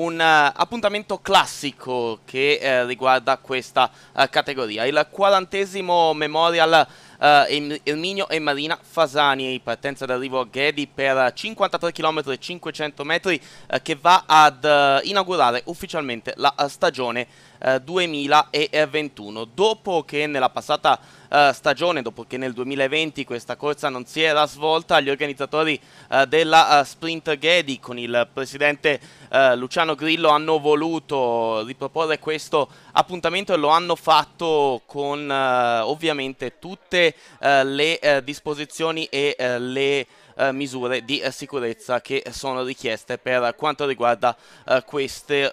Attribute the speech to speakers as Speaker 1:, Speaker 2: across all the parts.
Speaker 1: un uh, appuntamento classico che uh, riguarda questa uh, categoria. Il quarantesimo Memorial Erminio e Marina Fasani, partenza d'arrivo a Ghedi per 53 km e 500 metri che va ad inaugurare ufficialmente la stagione eh, 2021. Dopo che nella passata eh, stagione, dopo che nel 2020 questa corsa non si era svolta, gli organizzatori eh, della eh, Sprint Ghedi con il presidente eh, Luciano Grillo hanno voluto riproporre questo appuntamento e lo hanno fatto con eh, ovviamente tutte le disposizioni e le misure di sicurezza che sono richieste per quanto riguarda queste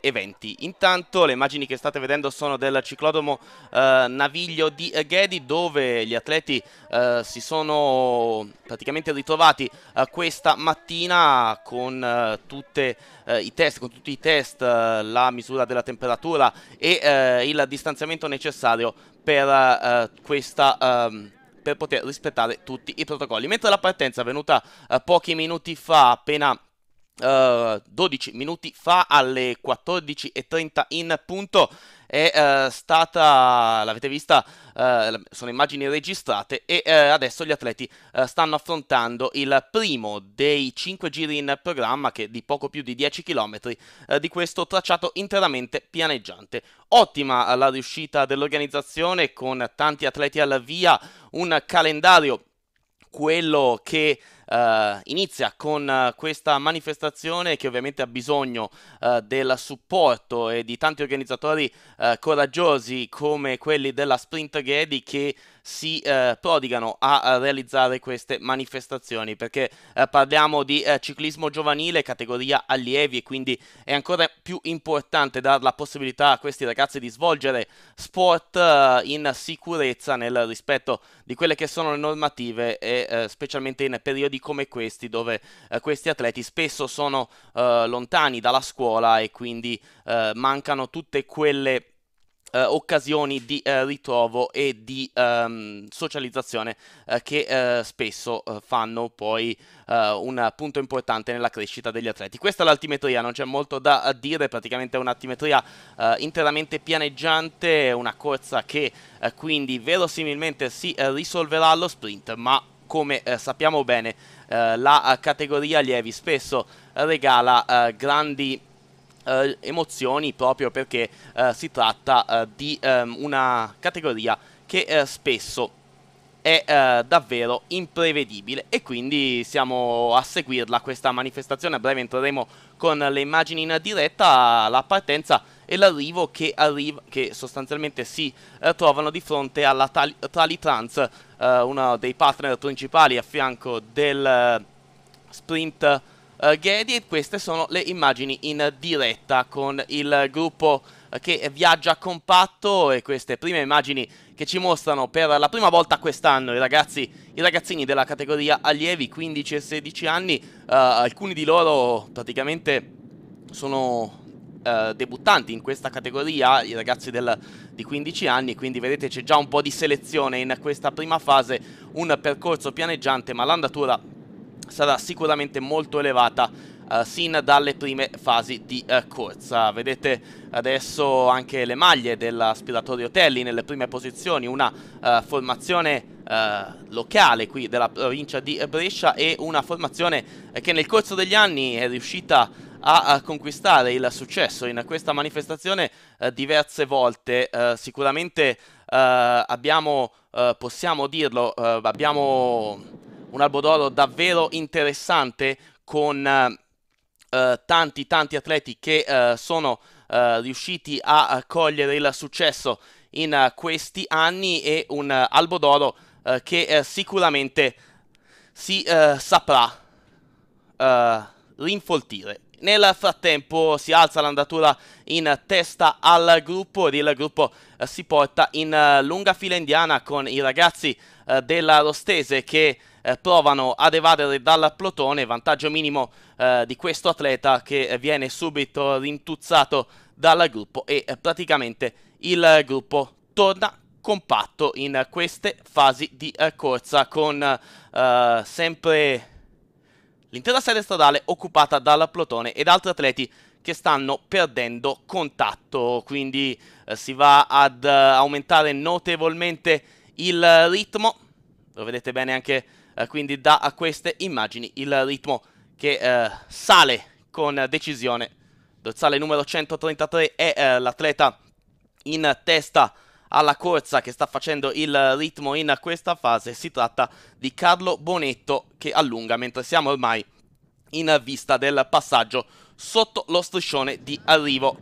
Speaker 1: eventi. Intanto le immagini che state vedendo sono del ciclodomo eh, Naviglio di Ghedi dove gli atleti eh, si sono praticamente ritrovati eh, questa mattina con, eh, tutte, eh, i test, con tutti i test, eh, la misura della temperatura e il distanziamento necessario per questa ehm, per poter rispettare tutti i protocolli. Mentre la partenza è avvenuta pochi minuti fa appena 12 eh, minuti fa alle 14.30 in punto è uh, stata, l'avete vista, uh, sono immagini registrate e adesso gli atleti stanno affrontando il primo dei 5 giri in programma che è di poco più di 10 km di questo tracciato interamente pianeggiante. Ottima la riuscita dell'organizzazione con tanti atleti alla via, un calendario quello che eh, inizia con eh, questa manifestazione che ovviamente ha bisogno eh, del supporto e di tanti organizzatori eh, coraggiosi come quelli della Sprint Ghedi che si eh, prodigano a realizzare queste manifestazioni perché parliamo di ciclismo giovanile categoria allievi e quindi è ancora più importante dare la possibilità a questi ragazzi di svolgere sport in sicurezza nel rispetto di quelle che sono le normative e specialmente in periodi club come questi dove eh, questi atleti spesso sono eh, lontani dalla scuola e quindi eh, mancano tutte quelle eh, occasioni di eh, ritrovo e di um, socializzazione eh, che spesso fanno poi un punto importante nella crescita degli atleti. Questa è l'altimetria, non c'è molto da dire, praticamente è un'altimetria interamente pianeggiante, una corsa che quindi verosimilmente si risolverà allo sprint, ma come eh, sappiamo bene eh, la eh, categoria lievi spesso regala eh, grandi eh, emozioni proprio perché si tratta di ehm, una categoria che spesso è davvero imprevedibile e quindi siamo a seguirla questa manifestazione a breve entreremo con le immagini in diretta la partenza e l'arrivo che, arriva, che sostanzialmente si eh, trovano di fronte alla Tali, Tali Trans, eh, uno dei partner principali a fianco del eh, sprint uh, Gedi e queste sono le immagini in diretta con il gruppo eh, che viaggia compatto e queste prime immagini che ci mostrano per la prima volta quest'anno i ragazzi, i ragazzini della categoria allievi 15 e 16 anni, uh, alcuni di loro praticamente sono eh, debuttanti in questa categoria, i ragazzi del, di 15 anni, quindi vedete c'è già un po' di selezione in questa prima fase, un percorso pianeggiante ma l'andatura sarà sicuramente molto elevata eh, sin dalle prime fasi di eh, corsa. Vedete adesso anche le maglie dell'aspiratorio Telli nelle prime posizioni, una eh, formazione eh, locale qui della provincia di Brescia e una formazione che nel corso degli anni è riuscita a a, a conquistare il successo in questa manifestazione eh, diverse volte. Eh, sicuramente eh, abbiamo, eh, possiamo dirlo, eh, abbiamo un albo d'oro davvero interessante con tanti tanti atleti che sono riusciti a cogliere il successo in questi anni e un albo d'oro che sicuramente si saprà rinfoltire nel frattempo si alza l'andatura in testa al gruppo ed il gruppo eh, si porta in eh, lunga fila indiana con i ragazzi eh, della Rostese che eh, provano ad evadere dal plotone, vantaggio minimo eh, di questo atleta che viene subito rintuzzato dal gruppo e eh, praticamente il gruppo torna compatto in queste fasi di corsa con sempre L'intera sede stradale occupata dal plotone ed altri atleti che stanno perdendo contatto, quindi eh, si va ad eh, aumentare notevolmente il ritmo, lo vedete bene anche eh, quindi da queste immagini, il ritmo che eh, sale con decisione, dorsale numero 133 è eh, l'atleta in testa alla corsa che sta facendo il ritmo in questa fase. Si tratta di Carlo Bonetto che allunga mentre siamo ormai in vista del passaggio sotto lo striscione di arrivo.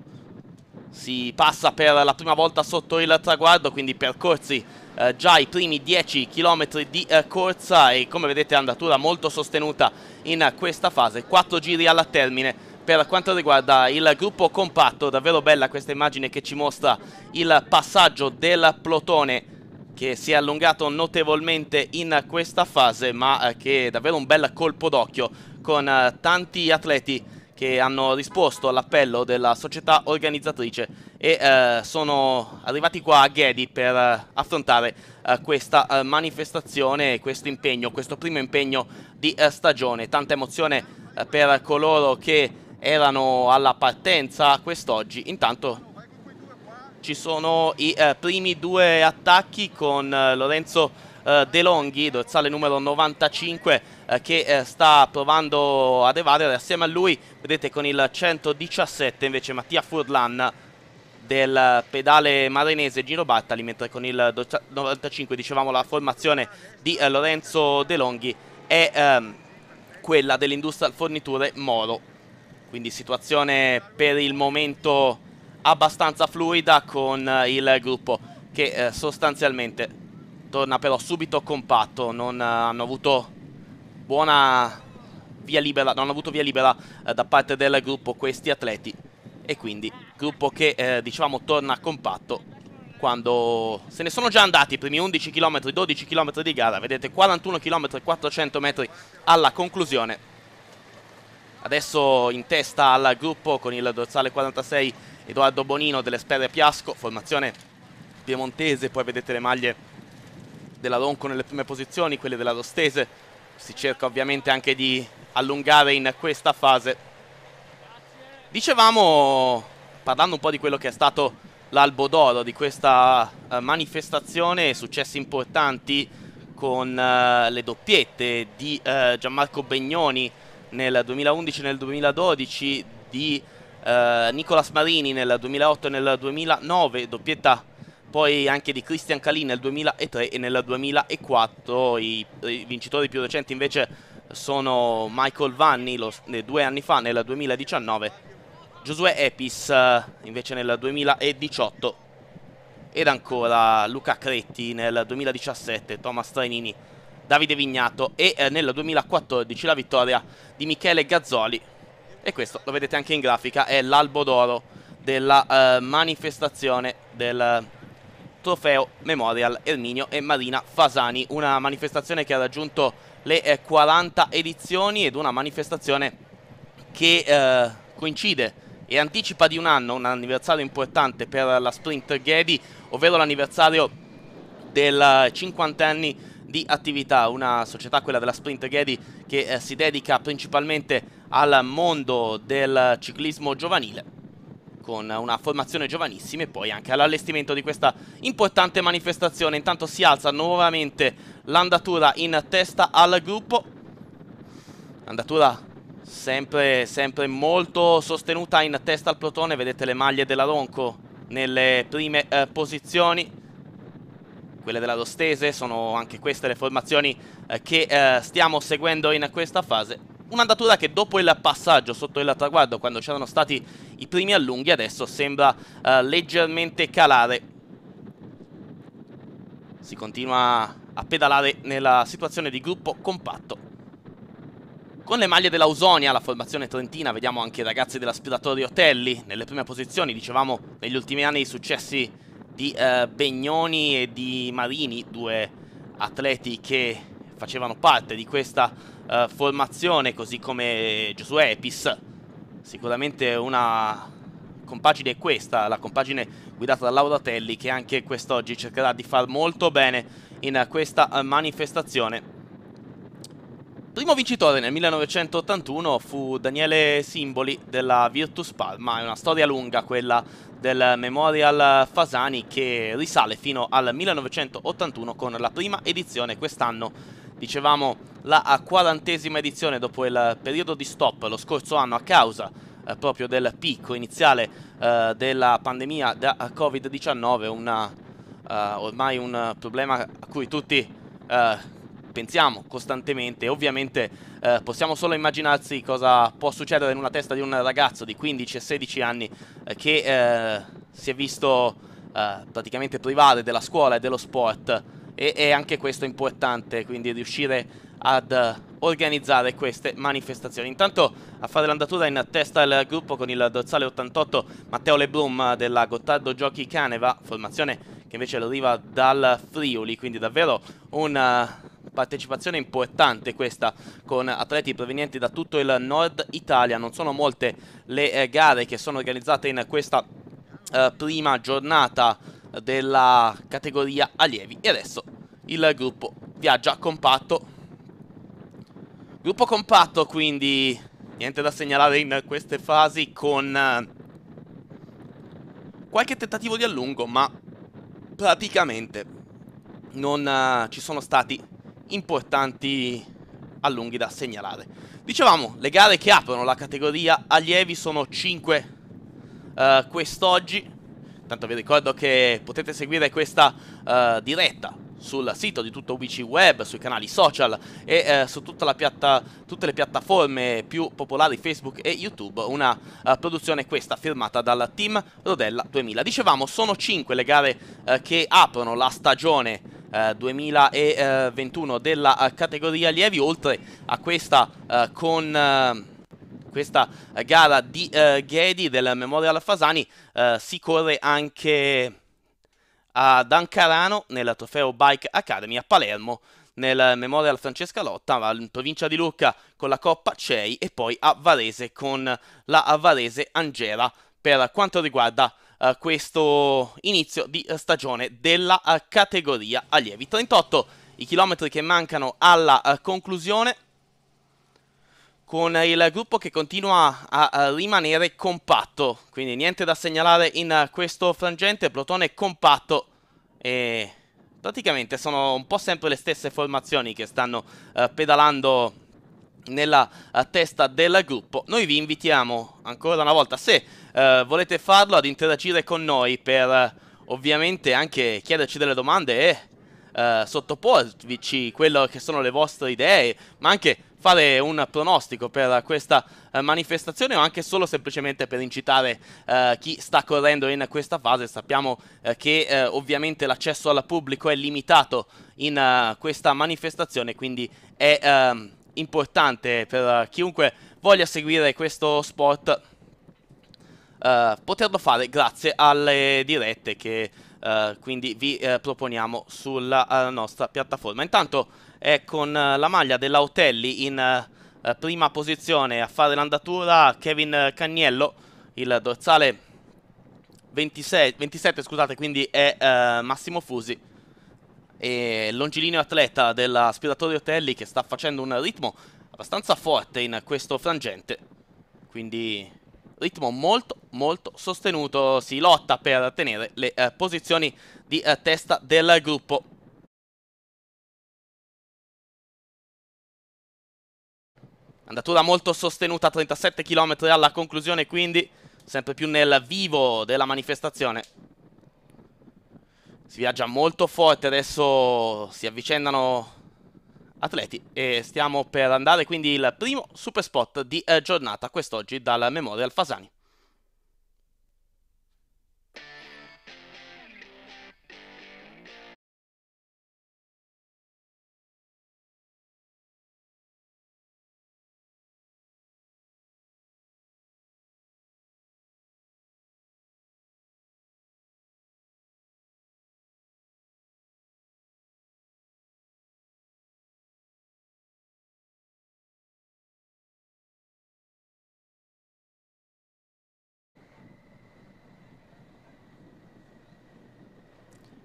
Speaker 1: Si passa per la prima volta sotto il traguardo, quindi percorsi eh, già i primi 10 km di eh, corsa e come vedete andatura molto sostenuta in questa fase. Quattro giri alla termine per quanto riguarda il gruppo compatto, davvero bella questa immagine che ci mostra il passaggio del plotone che si è allungato notevolmente in questa fase ma eh, che è davvero un bel colpo d'occhio con eh, tanti atleti che hanno risposto all'appello della società organizzatrice e eh, sono arrivati qua a Ghedi per eh, affrontare eh, questa eh, manifestazione, questo impegno, questo primo impegno di stagione. Tanta emozione per coloro che erano alla partenza quest'oggi. Intanto ci sono i eh, primi due attacchi con eh, Lorenzo eh, De Longhi, dorsale numero 95, eh, che eh, sta provando ad evadere. Assieme a lui, vedete, con il 117 invece Mattia Furlan del pedale marinese Giro Bartali, mentre con il 95, dicevamo, la formazione di eh, Lorenzo De Longhi è ehm, quella dell'Industrial Forniture Moro quindi situazione per il momento abbastanza fluida con eh, il gruppo che eh, sostanzialmente torna però subito compatto, non eh, hanno avuto buona via libera, non hanno avuto via libera da parte del gruppo questi atleti e quindi gruppo che diciamo torna compatto quando se ne sono già andati i primi 11 km, 12 km di gara, vedete 41 km 400 metri alla conclusione adesso in testa al gruppo con il dorsale 46 Edoardo Bonino dell'Esperre Piasco, formazione piemontese, poi vedete le maglie della Ronco nelle prime posizioni, quelle della Rostese, si cerca ovviamente anche di allungare in questa fase. Dicevamo, parlando un po' di quello che è stato l'albo d'oro di questa uh, manifestazione, successi importanti con uh, le doppiette di uh, Gianmarco Begnoni, nel 2011 e nel 2012, di eh, Nicolas Marini nel 2008 e nel 2009, doppietta poi anche di Christian Calì nel 2003 e nel 2004. I, i vincitori più recenti invece sono Michael Vanni lo, eh, due anni fa nel 2019, Giosuè Epis eh, invece nel 2018 ed ancora Luca Cretti nel 2017, Thomas Trainini Davide Vignato e eh, nel 2014 la vittoria di Michele Gazzoli e questo lo vedete anche in grafica è l'albo d'oro della eh, manifestazione del eh, trofeo Memorial Erminio e Marina Fasani una manifestazione che ha raggiunto le eh, 40 edizioni ed una manifestazione che eh, coincide e anticipa di un anno un anniversario importante per la Sprint Ghedi ovvero l'anniversario del eh, cinquantenni di attività, una società, quella della Sprint Ghedi, che eh, si dedica principalmente al mondo del ciclismo giovanile con una formazione giovanissima e poi anche all'allestimento di questa importante manifestazione. Intanto si alza nuovamente l'andatura in testa al gruppo. Andatura sempre, sempre molto sostenuta in testa al plotone, vedete le maglie della Ronco nelle prime eh, posizioni quelle della Dostese, sono anche queste le formazioni eh, che eh, stiamo seguendo in questa fase. Un'andatura che dopo il passaggio sotto il traguardo, quando c'erano stati i primi allunghi, adesso sembra eh, leggermente calare. Si continua a pedalare nella situazione di gruppo compatto. Con le maglie dell'Ausonia, la formazione trentina, vediamo anche i ragazzi dell'aspiratore Telli nelle prime posizioni. Dicevamo negli ultimi anni i successi di eh, Begnoni e di Marini, due atleti che facevano parte di questa eh, formazione, così come Giosuè Epis. Sicuramente una compagine è questa, la compagine guidata da Laura Telli che anche quest'oggi cercherà di far molto bene in questa eh, manifestazione primo vincitore nel 1981 fu Daniele Simboli della Virtus Palma, è una storia lunga quella del Memorial Fasani che risale fino al 1981 con la prima edizione quest'anno dicevamo la quarantesima edizione dopo il periodo di stop lo scorso anno a causa eh, proprio del picco iniziale eh, della pandemia da Covid-19, eh, ormai un problema a cui tutti eh, pensiamo costantemente, ovviamente eh, possiamo solo immaginarsi cosa può succedere in una testa di un ragazzo di 15 e 16 anni eh, che eh, si è visto eh, praticamente privare della scuola e dello sport e, e anche questo è importante, quindi riuscire ad organizzare queste manifestazioni. Intanto a fare l'andatura in testa al gruppo con il dorsale 88 Matteo Lebrum della Gottardo Giochi Caneva, formazione che invece arriva dal Friuli, quindi davvero un eh, partecipazione importante questa con atleti provenienti da tutto il nord Italia, non sono molte le eh, gare che sono organizzate in questa eh, prima giornata della categoria allievi e adesso il gruppo viaggia compatto. Gruppo compatto quindi niente da segnalare in queste fasi con eh, qualche tentativo di allungo ma praticamente non eh, ci sono stati importanti allunghi da segnalare. Dicevamo, le gare che aprono la categoria allievi sono 5 uh, eh, quest'oggi. Tanto vi ricordo che potete seguire questa uh, diretta sul sito di tutto UBC Web, sui canali social e eh, su piatta, tutte le piattaforme più popolari Facebook e YouTube, una eh, produzione questa firmata dal team Rodella 2000. Dicevamo, sono 5 le gare eh, che aprono la stagione 2021 eh, eh, della eh, categoria lievi oltre a questa con questa gara di Ghedi del Memorial Fasani si corre anche ad Ancarano nel Trofeo Bike Academy a Palermo nel Memorial Francesca Lotta, in provincia di Lucca con la Coppa CEI e poi a Varese con la Varese Angela per quanto riguarda eh, questo inizio di eh, stagione della eh, categoria allievi. 38 i chilometri che mancano alla conclusione con il gruppo che continua a rimanere compatto, quindi niente da segnalare in questo frangente, plotone compatto e praticamente sono un po' sempre le stesse formazioni che stanno pedalando nella eh, testa del gruppo. Noi vi invitiamo ancora una volta, se eh, volete farlo, ad interagire con noi per eh, ovviamente anche chiederci delle domande e eh, sottoporvici quelle che sono le vostre idee, ma anche fare un pronostico per questa eh, manifestazione o anche solo semplicemente per incitare uh, chi sta correndo in questa fase. Sappiamo uh, che uh, ovviamente l'accesso al pubblico è limitato in questa manifestazione, quindi è ehm, importante per chiunque voglia seguire questo sport uh, eh, poterlo fare grazie alle dirette che uh, quindi vi uh, proponiamo sulla nostra piattaforma. Intanto è con la maglia dell'Autelli Otelli in prima posizione a fare l'andatura Kevin Cagnello, il dorsale 26, 27 scusate, quindi è Massimo Fusi e longilineo atleta della Spiratorio Telli che sta facendo un ritmo abbastanza forte in questo frangente. Quindi ritmo molto molto sostenuto, si lotta per tenere le eh, posizioni di eh, testa del gruppo. Andatura molto sostenuta, 37 km alla conclusione quindi, sempre più nel vivo della manifestazione. Si viaggia molto forte, adesso si avvicendano atleti e stiamo per andare quindi il primo super spot di eh, giornata quest'oggi dal Memorial Fasani.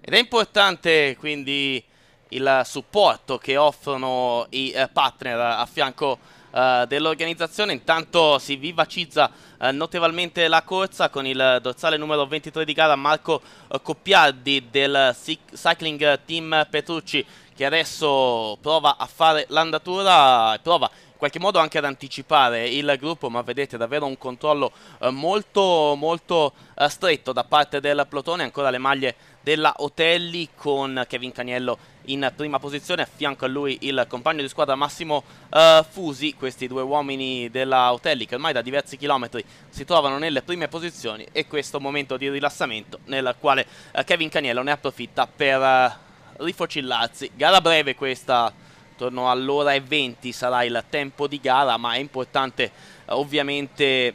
Speaker 1: Ed è importante quindi il supporto che offrono i eh, partner a fianco eh, dell'organizzazione. Intanto si vivacizza eh, notevolmente la corsa con il dorsale numero 23 di gara Marco Coppiardi del Cycling Team Petrucci che adesso prova a fare l'andatura e prova in qualche modo anche ad anticipare il gruppo, ma vedete davvero un controllo molto molto stretto da parte del plotone, ancora le maglie della Otelli con Kevin Caniello in prima posizione, a fianco a lui il compagno di squadra Massimo uh, Fusi, questi due uomini della Otelli che ormai da diversi chilometri si trovano nelle prime posizioni e questo momento di rilassamento nel quale uh, Kevin Caniello ne approfitta per uh, rifocillarsi. Gara breve questa, intorno all'ora e 20 sarà il tempo di gara, ma è importante ovviamente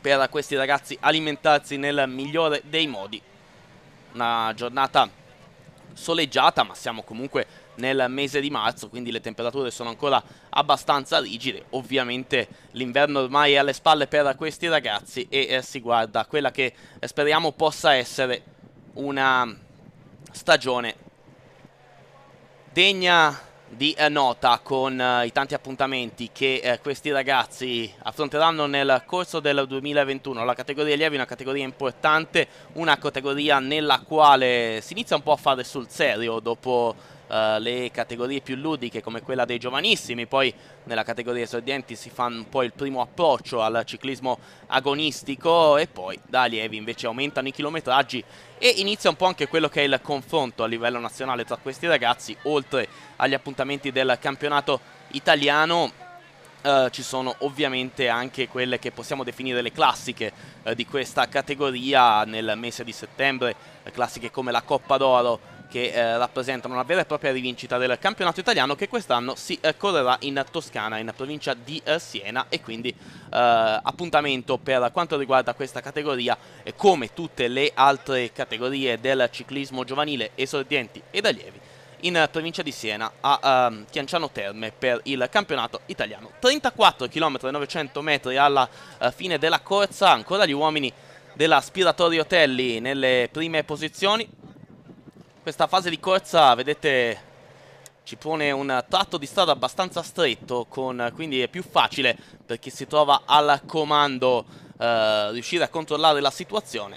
Speaker 1: per questi ragazzi alimentarsi nel migliore dei modi una giornata soleggiata ma siamo comunque nel mese di marzo quindi le temperature sono ancora abbastanza rigide ovviamente l'inverno ormai è alle spalle per questi ragazzi e eh, si guarda quella che speriamo possa essere una stagione degna di eh, nota con eh, i tanti appuntamenti che eh, questi ragazzi affronteranno nel corso del 2021. La categoria allievi è una categoria importante, una categoria nella quale si inizia un po' a fare sul serio dopo eh, le categorie più ludiche come quella dei giovanissimi, poi nella categoria esordienti si fa un po' il primo approccio al ciclismo agonistico e poi da lievi invece aumentano i chilometraggi e inizia un po' anche quello che è il confronto a livello nazionale tra questi ragazzi, oltre agli appuntamenti del campionato italiano Uh, ci sono ovviamente anche quelle che possiamo definire le classiche uh, di questa categoria nel mese di settembre, classiche come la Coppa d'Oro che eh, rappresentano una vera e propria rivincita del campionato italiano che quest'anno si eh, correrà in Toscana, in provincia di eh, Siena e quindi eh, appuntamento per quanto riguarda questa categoria e come tutte le altre categorie del ciclismo giovanile esordienti ed allievi in eh, provincia di Siena a um, ehm, Chianciano Terme per il campionato italiano. 34 km 900 metri alla uh, fine della corsa, ancora gli uomini dell'Aspiratorio Telli nelle prime posizioni, questa fase di corsa, vedete, ci pone un tratto di strada abbastanza stretto, con, quindi è più facile per chi si trova al comando eh, riuscire a controllare la situazione.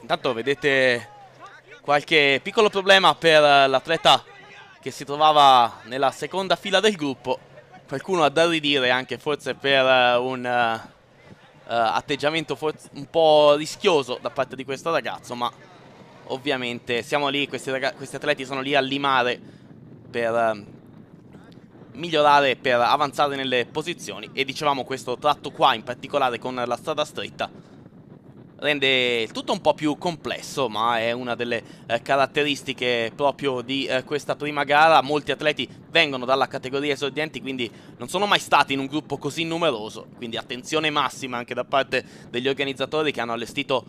Speaker 1: Intanto vedete qualche piccolo problema per l'atleta che si trovava nella seconda fila del gruppo. Qualcuno ha da ridire anche forse per eh, un... Uh, atteggiamento un po' rischioso da parte di questo ragazzo, ma ovviamente siamo lì, questi, questi atleti sono lì a limare per ehm, migliorare, per avanzare nelle posizioni e dicevamo questo tratto qua in particolare con la strada stretta rende il tutto un po' più complesso ma è una delle eh, caratteristiche proprio di eh, questa prima gara molti atleti vengono dalla categoria esordienti quindi non sono mai stati in un gruppo così numeroso quindi attenzione massima anche da parte degli organizzatori che hanno allestito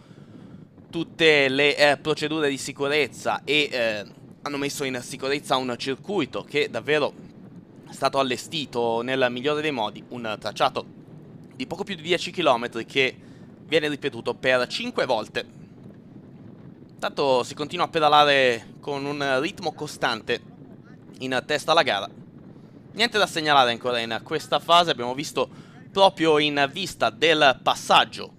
Speaker 1: tutte le eh, procedure di sicurezza e eh, hanno messo in sicurezza un circuito che davvero è stato allestito nel migliore dei modi, un tracciato di poco più di 10 km che viene ripetuto per 5 volte. Tanto si continua a pedalare con un ritmo costante in testa alla gara. Niente da segnalare ancora in questa fase, abbiamo visto proprio in vista del passaggio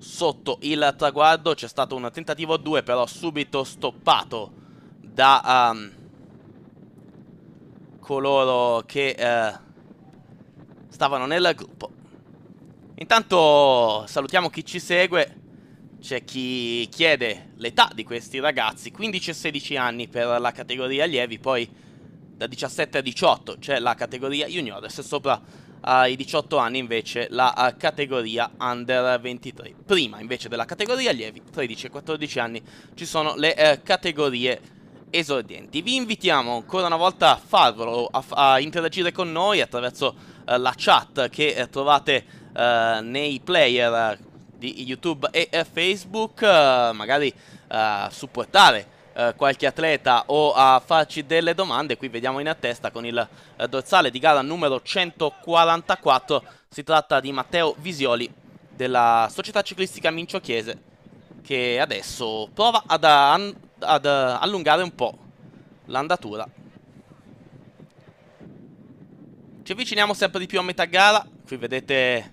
Speaker 1: sotto il traguardo. C'è stato un tentativo a due, però subito stoppato da um, coloro che uh, stavano nel gruppo. Intanto salutiamo chi ci segue. C'è chi chiede l'età di questi ragazzi, 15-16 e anni per la categoria allievi, poi da 17 a 18 c'è la categoria junior e sopra ai 18 anni invece la eh, categoria under 23. Prima invece della categoria allievi 13 e 14 anni ci sono le eh, categorie esordienti. Vi invitiamo ancora una volta a farvelo, a, a interagire con noi attraverso eh, la chat che eh, trovate eh, nei player di YouTube e Facebook, magari supportare eh, qualche atleta o a farci delle domande. Qui vediamo in attesta con il eh, dorsale di gara numero 144. Si tratta di Matteo Visioli della società ciclistica Mincio Chiese che adesso prova ad, ad eh, allungare un po' l'andatura. Ci avviciniamo sempre di più a metà gara. Qui vedete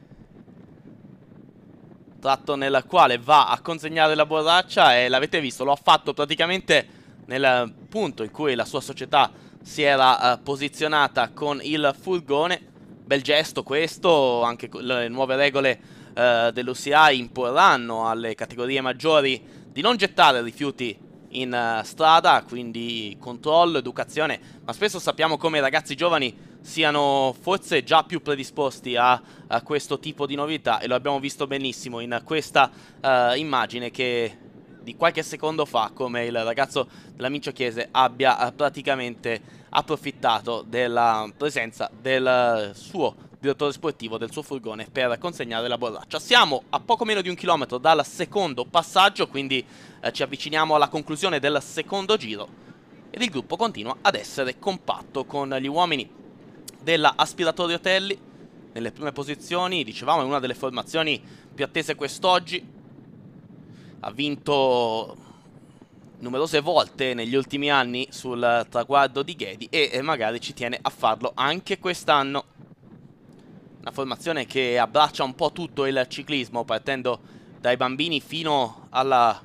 Speaker 1: tratto nel quale va a consegnare la borraccia e l'avete visto, lo ha fatto praticamente nel punto in cui la sua società si era uh, posizionata con il furgone. Bel gesto questo, anche le nuove regole uh, eh, dell'UCI imporranno alle categorie maggiori di non gettare rifiuti in uh, strada, quindi controllo, educazione, ma spesso sappiamo come i ragazzi giovani siano forse già più predisposti a, a questo tipo di novità e lo abbiamo visto benissimo in questa uh, immagine che di qualche secondo fa come il ragazzo della Mincio Chiese abbia eh, praticamente approfittato della presenza del suo direttore sportivo del suo furgone per consegnare la borraccia. Siamo a poco meno di un chilometro dal secondo passaggio, quindi eh, ci avviciniamo alla conclusione del secondo giro ed il gruppo continua ad essere compatto con gli uomini della Aspiratorio Otelli nelle prime posizioni, dicevamo è una delle formazioni più attese quest'oggi, ha vinto numerose volte negli ultimi anni sul traguardo di Ghedi e magari ci tiene a farlo anche quest'anno. Una formazione che abbraccia un po' tutto il ciclismo partendo dai bambini fino alla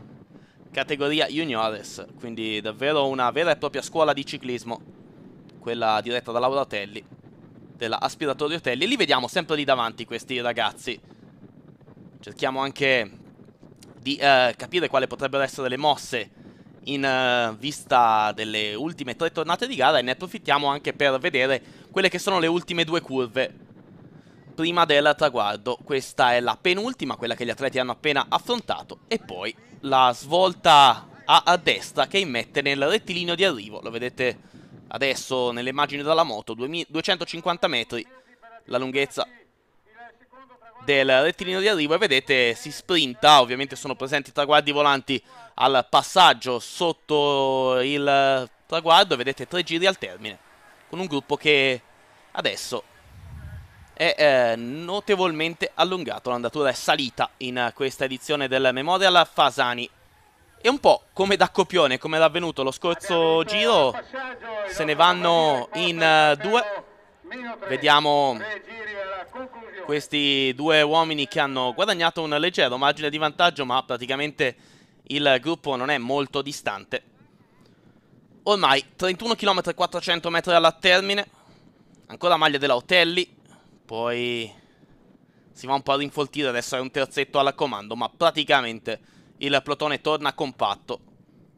Speaker 1: categoria juniores, quindi davvero una vera e propria scuola di ciclismo, quella diretta da Laura Telli dell'aspiratorio hotel E li vediamo sempre lì davanti questi ragazzi. Cerchiamo anche di uh, capire quale potrebbero essere le mosse in uh, vista delle ultime tre tornate di gara e ne approfittiamo anche per vedere quelle che sono le ultime due curve prima del traguardo. Questa è la penultima, quella che gli atleti hanno appena affrontato e poi la svolta a, a destra che immette nel rettilineo di arrivo. Lo vedete Adesso nelle immagini dalla moto 250 metri la lunghezza del rettilineo di arrivo e vedete si sprinta, ovviamente sono presenti traguardi volanti al passaggio sotto il traguardo vedete tre giri al termine con un gruppo che adesso è eh, notevolmente allungato, l'andatura è salita in questa edizione del Memorial Fasani e un po' come da copione, come era avvenuto lo scorso giro, se ne vanno in eh, due.
Speaker 2: Vediamo
Speaker 1: questi due uomini che hanno guadagnato un leggero margine di vantaggio, ma praticamente il gruppo non è molto distante. Ormai 31 km 400 metri alla termine, ancora maglia della Otelli, poi si va un po' a rinfoltire, adesso è un terzetto alla comando, ma praticamente il plotone torna compatto.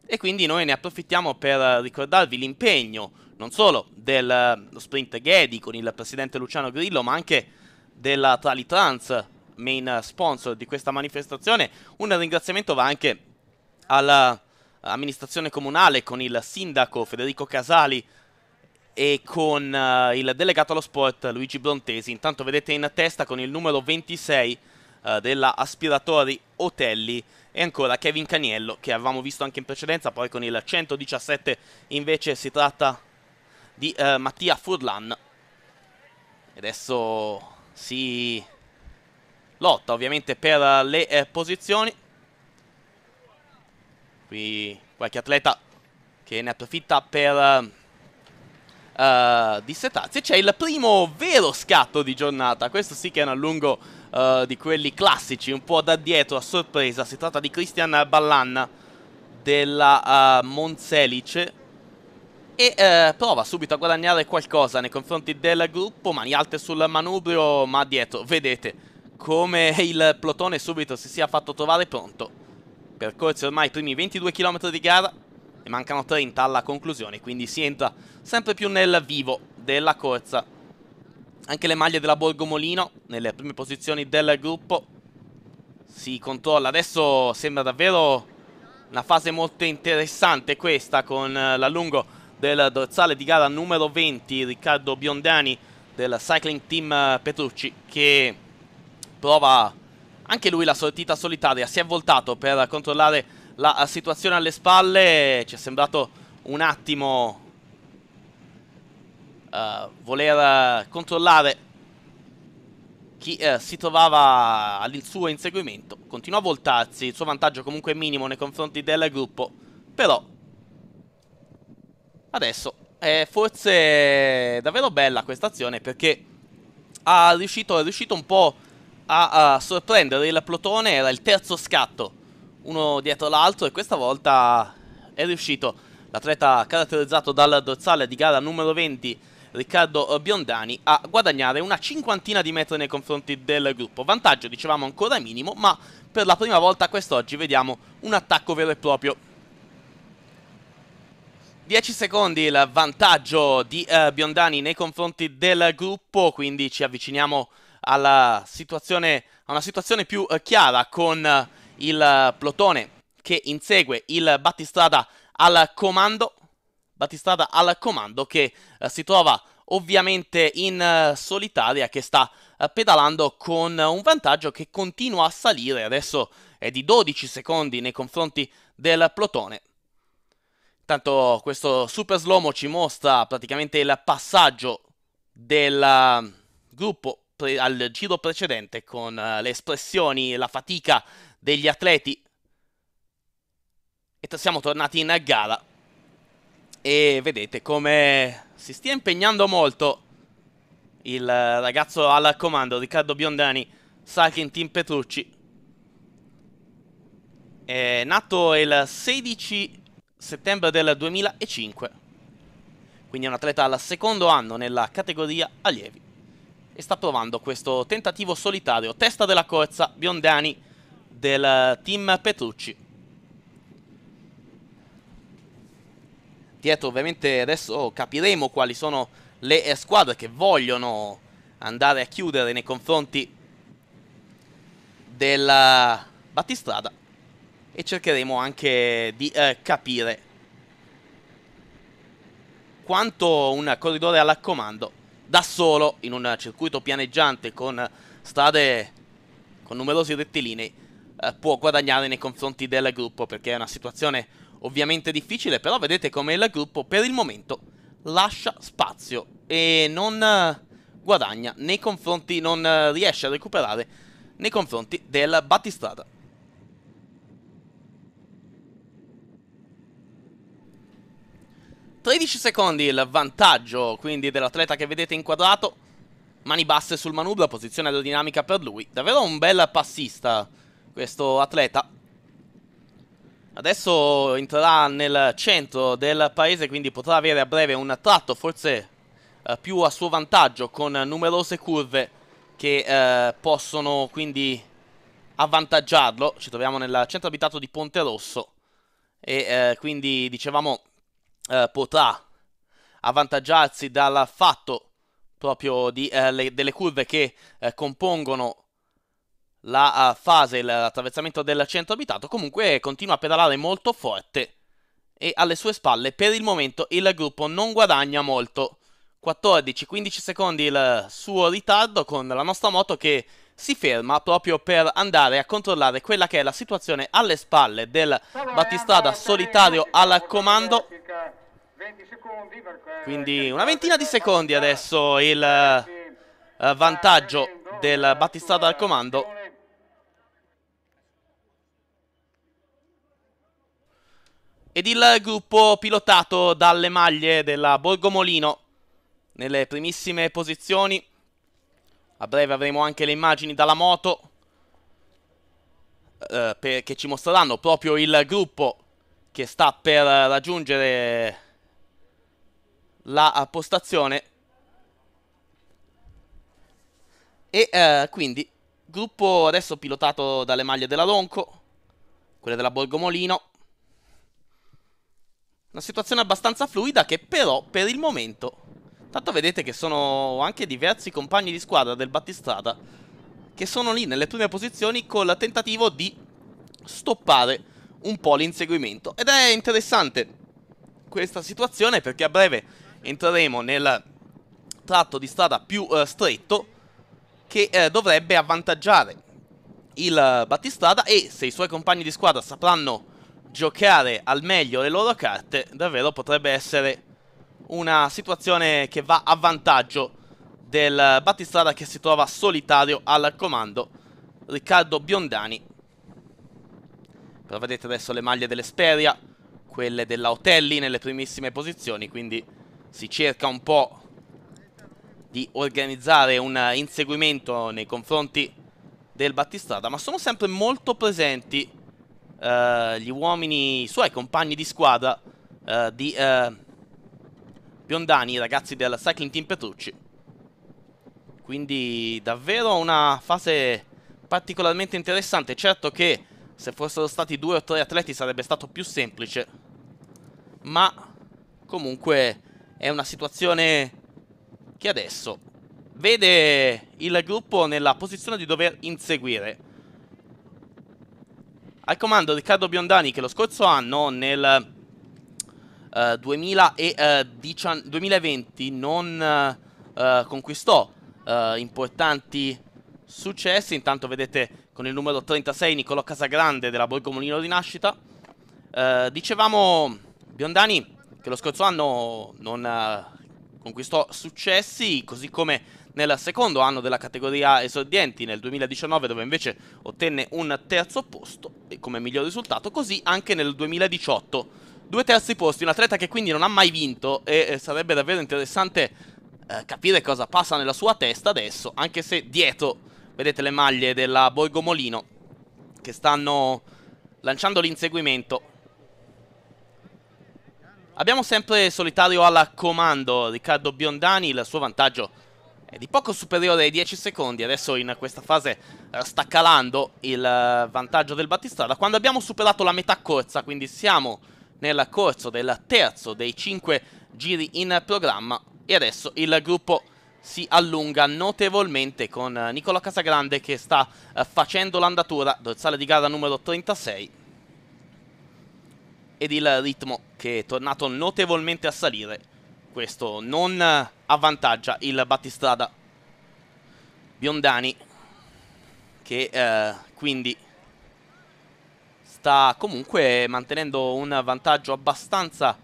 Speaker 1: E quindi noi ne approfittiamo per ricordarvi l'impegno, non solo dello sprint Gedi con il presidente Luciano Grillo, ma anche della Tralitrans, main sponsor di questa manifestazione. Un ringraziamento va anche all'amministrazione comunale con il sindaco Federico Casali e con uh, il delegato allo sport Luigi Brontesi. Intanto vedete in testa con il numero 26 eh, della Aspiratori Otelli e ancora Kevin Caniello che avevamo visto anche in precedenza, poi con il 117 invece si tratta di eh, Mattia Furlan. Adesso si lotta ovviamente per le eh, posizioni. Qui qualche atleta che ne approfitta per uh, eh, eh, dissetarsi. C'è il primo vero scatto di giornata. Questo sì che è un allungo eh, di quelli classici, un po' da dietro a sorpresa. Si tratta di Christian Ballan della uh, eh, Monselice e uh, prova subito a guadagnare qualcosa nei confronti del gruppo, mani alte sul manubrio, ma dietro, vedete come il plotone subito si sia fatto trovare pronto. Percorsi ormai i primi 22 km di gara, E mancano 30 alla conclusione, quindi si entra sempre più nel vivo della corsa. Anche le maglie della Borgomolino nelle prime posizioni del gruppo si controlla. Adesso sembra davvero una fase molto interessante questa con eh, l'allungo del dorsale di gara numero 20 Riccardo Biondani del Cycling Team eh, Petrucci che prova anche lui la sortita solitaria. Si è voltato per controllare la eh, situazione alle spalle. Ci è sembrato un attimo eh, voler controllare chi eh, si trovava al suo inseguimento. Continua a voltarsi, il suo vantaggio comunque è minimo nei confronti del gruppo, però adesso è forse davvero bella questa azione perché ha riuscito, è riuscito un po' a, a sorprendere il plotone, era il terzo scatto, uno dietro l'altro e questa volta è riuscito. L'atleta caratterizzato dal dorsale di gara numero 20 Riccardo eh, Biondani a guadagnare una cinquantina di metri nei confronti del gruppo. Vantaggio, dicevamo, ancora minimo, ma per la prima volta quest'oggi vediamo un attacco vero e proprio 10 secondi il vantaggio di uh, Biondani nei confronti del gruppo, quindi ci avviciniamo alla situazione, a una situazione più uh, chiara con uh, il plotone che insegue il battistrada al comando. Battistrada al comando che eh, si trova ovviamente in eh, solitaria che sta eh, pedalando con un vantaggio che continua a salire, adesso è di 12 secondi nei confronti del plotone. tanto questo super slomo ci mostra praticamente il passaggio del gruppo al giro precedente con le espressioni, la fatica degli atleti e siamo tornati in gara e vedete come si stia impegnando molto il ragazzo al comando, Riccardo Biondani, Sakin Team Petrucci. È nato il 16 settembre del 2005, quindi è un atleta al secondo anno nella categoria allievi e sta provando questo tentativo solitario, testa della corsa, Biondani del team Petrucci. dietro ovviamente adesso capiremo quali sono le eh, squadre che vogliono andare a chiudere nei confronti della eh, battistrada e cercheremo anche di eh, capire quanto un corridore alla comando da solo in un circuito pianeggiante con strade con numerosi rettilinei eh, può guadagnare nei confronti del gruppo perché è una situazione ovviamente difficile, però vedete come il gruppo per il momento lascia spazio e non eh, guadagna nei confronti, non eh, riesce a recuperare nei confronti del battistrada. Tredici secondi il vantaggio quindi dell'atleta che vedete inquadrato, mani basse sul manubrio, posizione aerodinamica per lui, davvero un bel passista questo atleta. Adesso entrerà nel centro del paese, quindi potrà avere a breve un tratto forse eh, più a suo vantaggio con numerose curve che eh, possono quindi avvantaggiarlo. Ci troviamo nel centro abitato di Ponte Rosso e eh, quindi dicevamo eh, potrà avvantaggiarsi dal fatto proprio di, eh, le, delle curve che eh, compongono la uh, fase, l'attraversamento del centro abitato, comunque continua a pedalare molto forte e alle sue spalle per il momento il gruppo non guadagna molto. 14-15 secondi il suo ritardo con la nostra moto che si ferma proprio per andare a controllare quella che è la situazione alle spalle del battistrada solitario al comando. Quindi una ventina di secondi adesso il eh, vantaggio del battistrada al comando Ed il gruppo pilotato dalle maglie della Borgomolino nelle primissime posizioni. A breve avremo anche le immagini dalla moto eh, per, che ci mostreranno proprio il gruppo che sta per raggiungere la postazione. E eh, quindi gruppo adesso pilotato dalle maglie della Ronco, quelle della Borgomolino una situazione abbastanza fluida che però per il momento... Tanto vedete che sono anche diversi compagni di squadra del battistrada che sono lì nelle prime posizioni con il tentativo di stoppare un po' l'inseguimento. Ed è interessante questa situazione perché a breve entreremo nel tratto di strada più eh, stretto che eh, dovrebbe avvantaggiare il battistrada e se i suoi compagni di squadra sapranno giocare al meglio le loro carte, davvero potrebbe essere una situazione che va a vantaggio del battistrada che si trova solitario al comando, Riccardo Biondani. Però vedete adesso le maglie dell'Esperia, quelle della Otelli nelle primissime posizioni, quindi si cerca un po' di organizzare un inseguimento nei confronti del battistrada, ma sono sempre molto presenti uh, gli uomini, i suoi compagni di squadra uh, di uh, eh, Piondani, i ragazzi del Cycling Team Petrucci. Quindi davvero una fase particolarmente interessante. Certo che se fossero stati due o tre atleti sarebbe stato più semplice. Ma comunque è una situazione che adesso vede il gruppo nella posizione di dover inseguire al comando Riccardo Biondani che lo scorso anno nel uh, eh, 2000 e, uh, eh, 2020 non uh, conquistò importanti successi. Intanto vedete con il numero 36 Niccolò Casagrande della Borgo Molino Rinascita. dicevamo Biondani che lo scorso anno non conquistò successi, così come nel secondo anno della categoria esordienti nel 2019 dove invece ottenne un terzo posto come miglior risultato, così anche nel 2018. Due terzi posti, un atleta che quindi non ha mai vinto e sarebbe davvero interessante eh, capire cosa passa nella sua testa adesso, anche se dietro vedete le maglie della Borgomolino che stanno lanciando l'inseguimento. Abbiamo sempre solitario al comando Riccardo Biondani, il suo vantaggio è di poco superiore ai 10 secondi. Adesso in questa fase eh, sta calando il eh, vantaggio del battistrada. Quando abbiamo superato la metà corsa, quindi siamo nel corso del terzo dei 5 giri in programma. E adesso il gruppo si allunga notevolmente con eh, Nicola Casagrande che sta facendo l'andatura, dorsale di gara numero 36 ed il ritmo che è tornato notevolmente a salire questo non avvantaggia il battistrada Biondani che eh, quindi sta comunque mantenendo un vantaggio abbastanza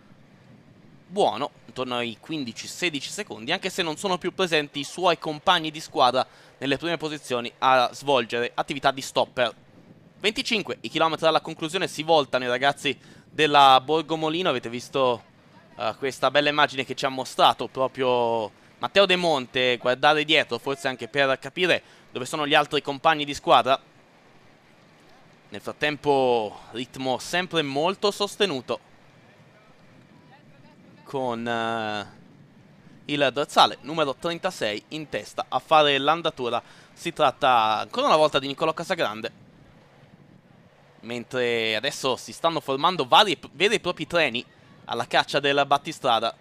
Speaker 1: buono, intorno ai 15-16 secondi, anche se non sono più presenti i suoi compagni di squadra nelle prime posizioni a svolgere attività di stopper. 25, i chilometri alla conclusione si voltano i ragazzi della Borgomolino, avete visto eh, questa bella immagine che ci ha mostrato proprio Matteo De Monte, guardare dietro forse anche per capire dove sono gli altri compagni di squadra. Nel frattempo ritmo sempre molto sostenuto con uh, il dorsale numero 36 in testa a fare l'andatura. Si tratta ancora una volta di Niccolò Casagrande mentre adesso si stanno formando vari, veri e propri treni alla caccia del battistrada.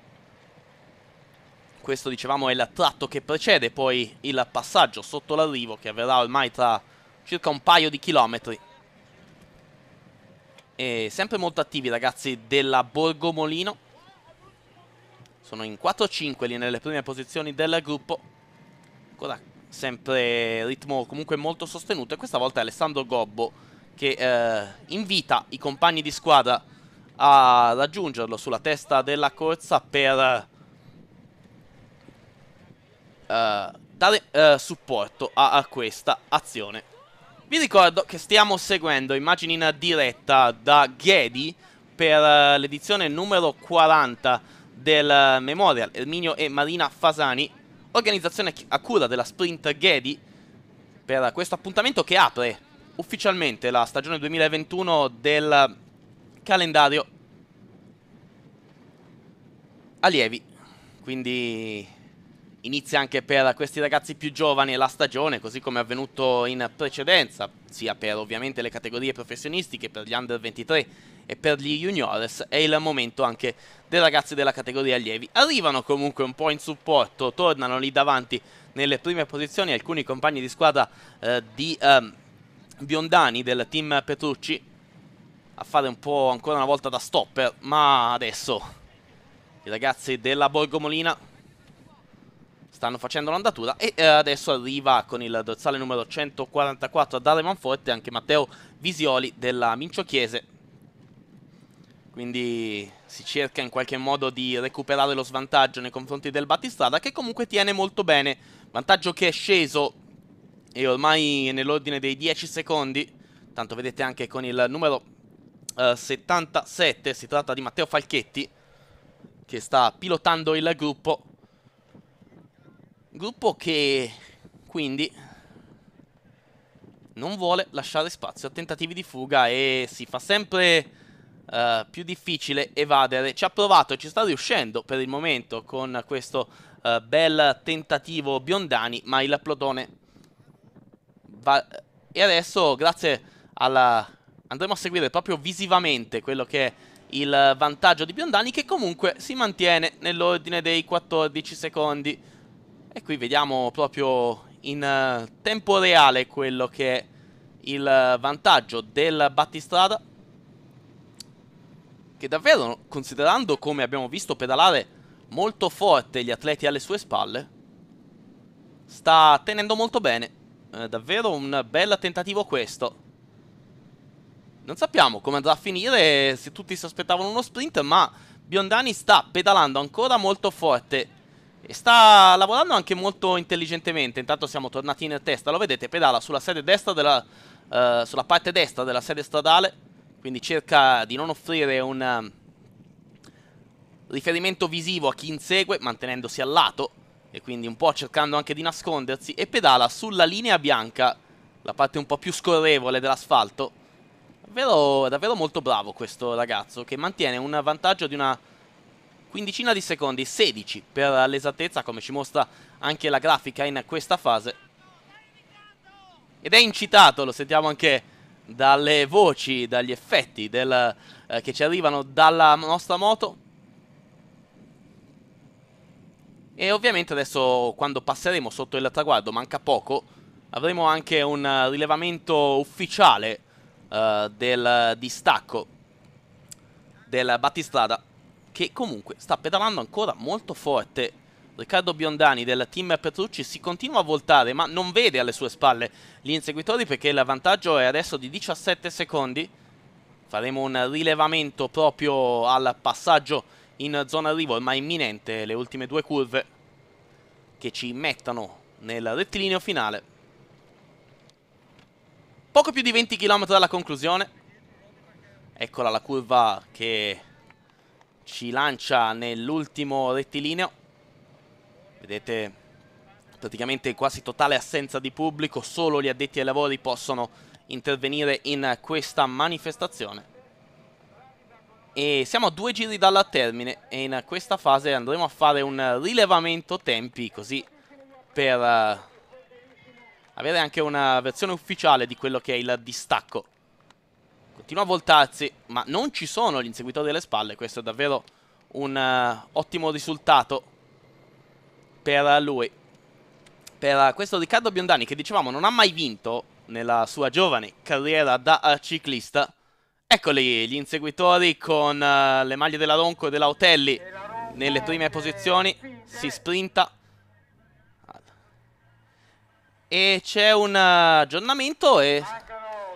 Speaker 1: Questo, dicevamo, è il tratto che precede poi il passaggio sotto l'arrivo che avverrà ormai tra circa un paio di chilometri. E sempre molto attivi i ragazzi della Borgo Molino. Sono in 4-5 lì nelle prime posizioni del gruppo. Ancora sempre ritmo comunque molto sostenuto e questa volta è Alessandro Gobbo che eh, invita i compagni di squadra a raggiungerlo sulla testa della corsa per uh, dare uh, supporto a, a, questa azione. Vi ricordo che stiamo seguendo immagini in diretta da Ghedi per uh, l'edizione numero 40 del Memorial Erminio e Marina Fasani, organizzazione a cura della Sprint Ghedi per questo appuntamento che apre ufficialmente la stagione 2021 del calendario allievi. Quindi inizia anche per questi ragazzi più giovani la stagione, così come è avvenuto in precedenza, sia per ovviamente le categorie professionistiche, per gli under 23 e per gli juniores, è il momento anche dei ragazzi della categoria allievi. Arrivano comunque un po' in supporto, tornano lì davanti nelle prime posizioni alcuni compagni di squadra eh, di eh, Biondani del team Petrucci, a fare un po' ancora una volta da stopper, ma adesso i ragazzi della Borgomolina stanno facendo l'andatura e eh, adesso arriva con il dorsale numero 144 a dare manforte anche Matteo Visioli della Mincio Chiese. Quindi si cerca in qualche modo di recuperare lo svantaggio nei confronti del Battistrada che comunque tiene molto bene. Vantaggio che è sceso e ormai nell'ordine dei 10 secondi. Tanto vedete anche con il numero 77, eh, si tratta di Matteo Falchetti che sta pilotando il gruppo. Gruppo che quindi non vuole lasciare spazio a tentativi di fuga e si fa sempre uh, più difficile evadere. Ci ha provato e ci sta riuscendo per il momento con questo uh, bel tentativo Biondani, ma il plotone va... E adesso grazie alla andremo a seguire proprio visivamente quello che è il vantaggio di Biondani che comunque si mantiene nell'ordine dei 14 secondi e qui vediamo proprio in eh, tempo reale quello che è il vantaggio del battistrada che davvero considerando come abbiamo visto pedalare molto forte gli atleti alle sue spalle sta tenendo molto bene eh, davvero un bel tentativo questo non sappiamo come andrà a finire, se tutti si aspettavano uno sprint, ma Biondani sta pedalando ancora molto forte. E sta lavorando anche molto intelligentemente. Intanto siamo tornati in testa, lo vedete, pedala sulla, sede destra della, uh, sulla parte destra della sede stradale, quindi cerca di non offrire un uh, riferimento visivo a chi insegue, mantenendosi al lato e quindi un po' cercando anche di nascondersi e pedala sulla linea bianca, la parte un po' più scorrevole dell'asfalto Davvero, davvero molto bravo questo ragazzo che mantiene un vantaggio di una quindicina di secondi, 16 per l'esattezza come ci mostra anche la grafica in questa fase. Ed è incitato, lo sentiamo anche dalle voci, dagli effetti del, eh, che ci arrivano dalla nostra moto. E ovviamente adesso quando passeremo sotto il traguardo, manca poco, avremo anche un rilevamento ufficiale eh, del distacco del battistrada che comunque sta pedalando ancora molto forte. Riccardo Biondani del team Petrucci si continua a voltare ma non vede alle sue spalle gli inseguitori perché il vantaggio è adesso di 17 secondi. Faremo un rilevamento proprio al passaggio in zona arrivo ma imminente le ultime due curve che ci mettono nel rettilineo finale. Poco più di 20 km dalla conclusione. Eccola la curva che ci lancia nell'ultimo rettilineo. Vedete praticamente quasi totale assenza di pubblico, solo gli addetti ai lavori possono intervenire in questa manifestazione. E siamo a due giri dalla termine e in questa fase andremo a fare un rilevamento tempi così per eh, avere anche una versione ufficiale di quello che è il distacco. Continua a voltarsi, ma non ci sono gli inseguitori alle spalle, questo è davvero un uh, ottimo risultato per lui. Per uh, questo Riccardo Biondani, che dicevamo non ha mai vinto nella sua giovane carriera da eh, ciclista. Eccoli gli inseguitori con uh, le maglie della Ronco e della Otelli nelle prime posizioni. Si sprinta e c'è un eh, aggiornamento e,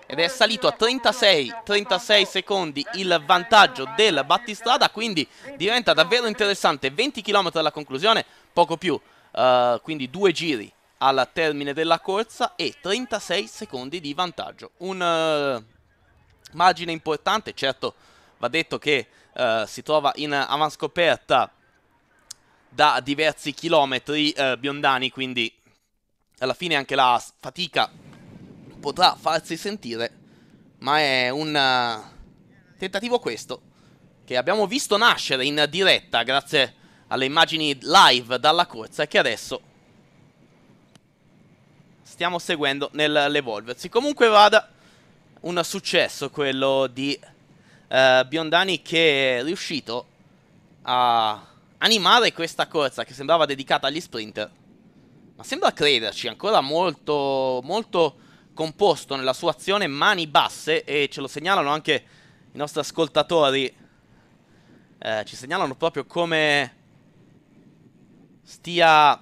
Speaker 1: ed è salito a 36, 36 secondi il vantaggio del battistrada, quindi diventa davvero interessante, 20 km alla conclusione, poco più, uh, quindi due giri al termine della corsa e 36 secondi di vantaggio, un uh, margine importante, certo va detto che uh, si trova in avanscoperta da diversi chilometri Biondani, quindi alla fine anche la fatica potrà farsi sentire, ma è un eh, tentativo questo che abbiamo visto nascere in diretta grazie alle immagini live dalla corsa e che adesso stiamo seguendo nell'evolversi. Comunque vada un successo quello di eh, Biondani che è riuscito a animare questa corsa che sembrava dedicata agli sprinter ma sembra crederci, ancora molto, molto composto nella sua azione, mani basse e ce lo segnalano anche i nostri ascoltatori. Eh, ci segnalano proprio come stia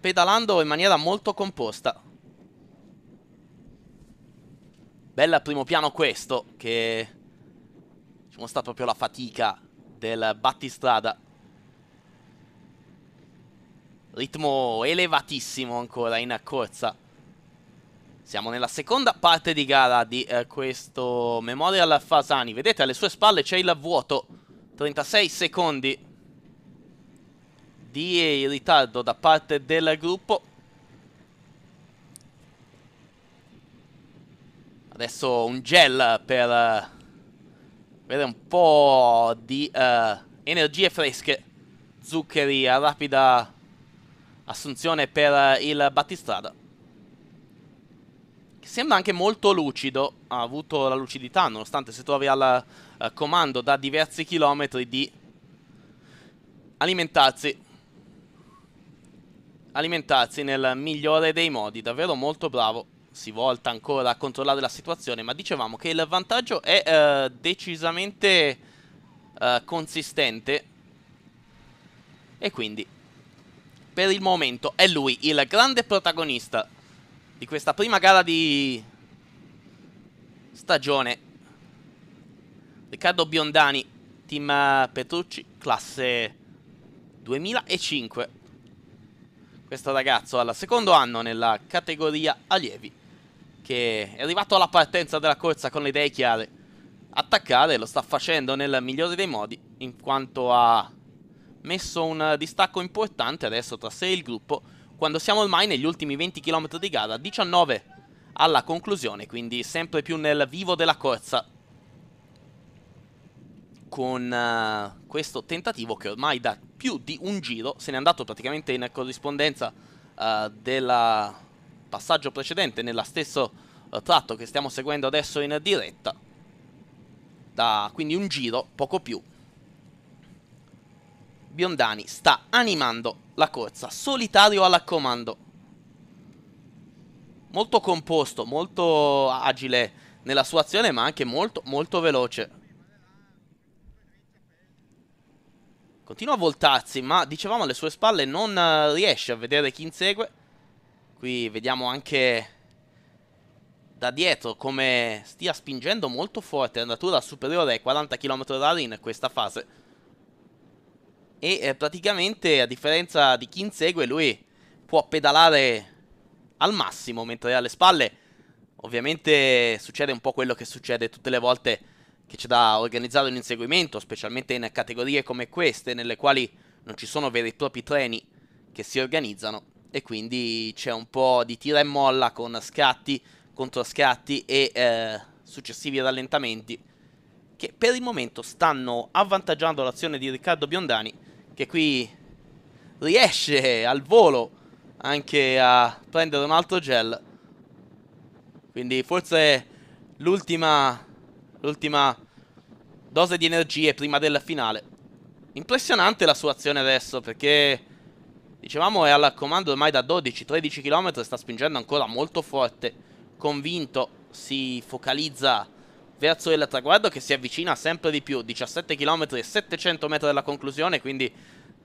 Speaker 1: pedalando in maniera molto composta. Bella primo piano questo che ci mostra proprio la fatica del battistrada. Ritmo elevatissimo ancora in corsa. Siamo nella seconda parte di gara di eh, questo Memorial Fasani. Vedete alle sue spalle c'è il vuoto. 36 secondi di ritardo da parte del gruppo. Adesso un gel per eh, avere un po' di eh, energie fresche. Zuccheri a rapida Assunzione per eh, il battistrada. sembra anche molto lucido, ha avuto la lucidità nonostante si trovi al eh, comando da diversi chilometri di alimentarsi. Alimentarsi nel migliore dei modi, davvero molto bravo. Si volta ancora a controllare la situazione, ma dicevamo che il vantaggio è eh, decisamente eh, consistente. E quindi per il momento è lui il grande protagonista di questa prima gara di stagione. Riccardo Biondani, team eh, Petrucci, classe 2005. Questo ragazzo al secondo anno nella categoria allievi che è arrivato alla partenza della corsa con le idee chiare. Attaccare lo sta facendo nel migliore dei modi in quanto ha messo un eh, distacco importante adesso tra sé e il gruppo quando siamo ormai negli ultimi 20 km di gara, 19 alla conclusione, quindi sempre più nel vivo della corsa con uh, questo tentativo che ormai da più di un giro se n'è andato praticamente in corrispondenza uh, del passaggio precedente nella stesso uh, tratto che stiamo seguendo adesso in diretta da quindi un giro poco più Biondani sta animando la corsa, solitario alla comando. Molto composto, molto agile nella sua azione, ma anche molto, molto veloce. Continua a voltarsi, ma dicevamo alle sue spalle non eh, riesce a vedere chi insegue. Qui vediamo anche da dietro come stia spingendo molto forte, andatura superiore ai 40 km h in questa fase e eh, praticamente a differenza di chi insegue lui può pedalare al massimo mentre alle spalle ovviamente succede un po' quello che succede tutte le volte che c'è da organizzare un inseguimento, specialmente in categorie come queste nelle quali non ci sono veri e propri treni che si organizzano e quindi c'è un po' di tira e molla con scatti, controscatti e eh, successivi rallentamenti che per il momento stanno avvantaggiando l'azione di Riccardo Biondani che qui riesce al volo anche a prendere un altro gel. Quindi forse l'ultima l'ultima dose di energie prima della finale. Impressionante la sua azione adesso perché dicevamo è al comando ormai da 12-13 km sta spingendo ancora molto forte, convinto, si focalizza verso il traguardo che si avvicina sempre di più, 17 km e 700 metri dalla conclusione, quindi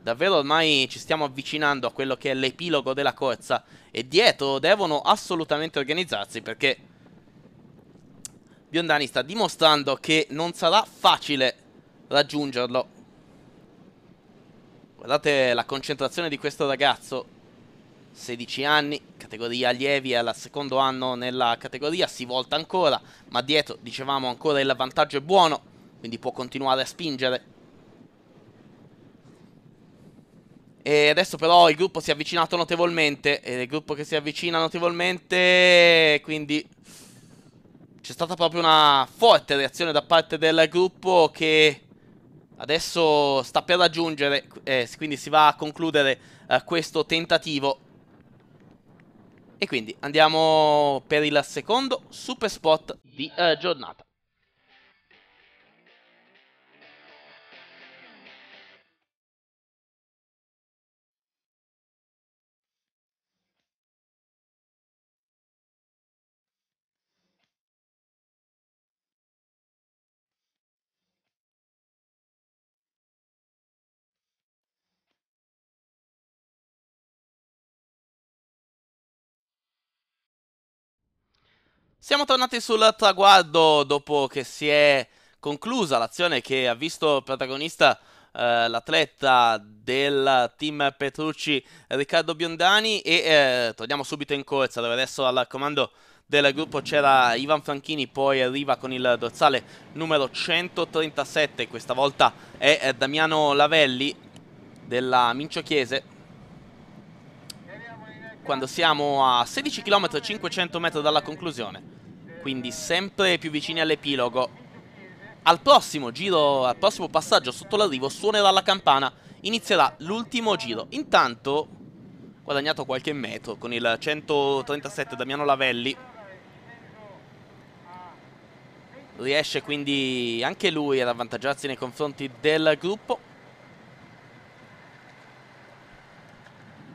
Speaker 1: davvero ormai ci stiamo avvicinando a quello che è l'epilogo della corsa e dietro devono assolutamente organizzarsi perché Biondani sta dimostrando che non sarà facile raggiungerlo. Guardate la concentrazione di questo ragazzo 16 anni, categoria allievi, è al secondo anno nella categoria, si volta ancora, ma dietro, dicevamo, ancora il vantaggio è buono, quindi può continuare a spingere. E adesso però il gruppo si è avvicinato notevolmente, e il gruppo che si avvicina notevolmente, quindi c'è stata proprio una forte reazione da parte del gruppo che adesso sta per raggiungere, eh, quindi si va a concludere eh, questo tentativo. E quindi andiamo per il secondo super spot di eh, giornata. Siamo tornati sul traguardo dopo che si è conclusa l'azione che ha visto protagonista eh, l'atleta del team Petrucci Riccardo Biondani e eh, torniamo subito in corsa dove adesso al comando del gruppo c'era Ivan Franchini, poi arriva con il dorsale numero 137, questa volta è eh, Damiano Lavelli della Mincio Chiese quando siamo a 16 km 500 m dalla conclusione quindi sempre più vicini all'epilogo. Al prossimo giro, al prossimo passaggio sotto l'arrivo suonerà la campana, inizierà l'ultimo giro. Intanto guadagnato qualche metro con il 137 Damiano Lavelli. Riesce quindi anche lui ad avvantaggiarsi nei confronti del gruppo.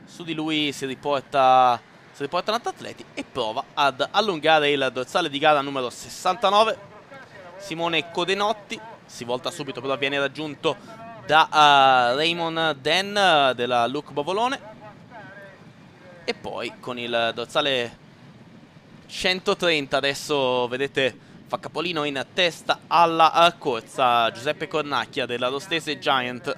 Speaker 1: Su di lui si riporta si riporta ad Atleti e prova ad allungare il dorsale di gara numero 69 Simone Codenotti si volta subito però viene raggiunto da uh, Raymond Den eh, della Luc Bovolone e poi con il dorsale 130 adesso vedete fa capolino in testa alla eh, corsa Giuseppe Cornacchia della Rostese Giant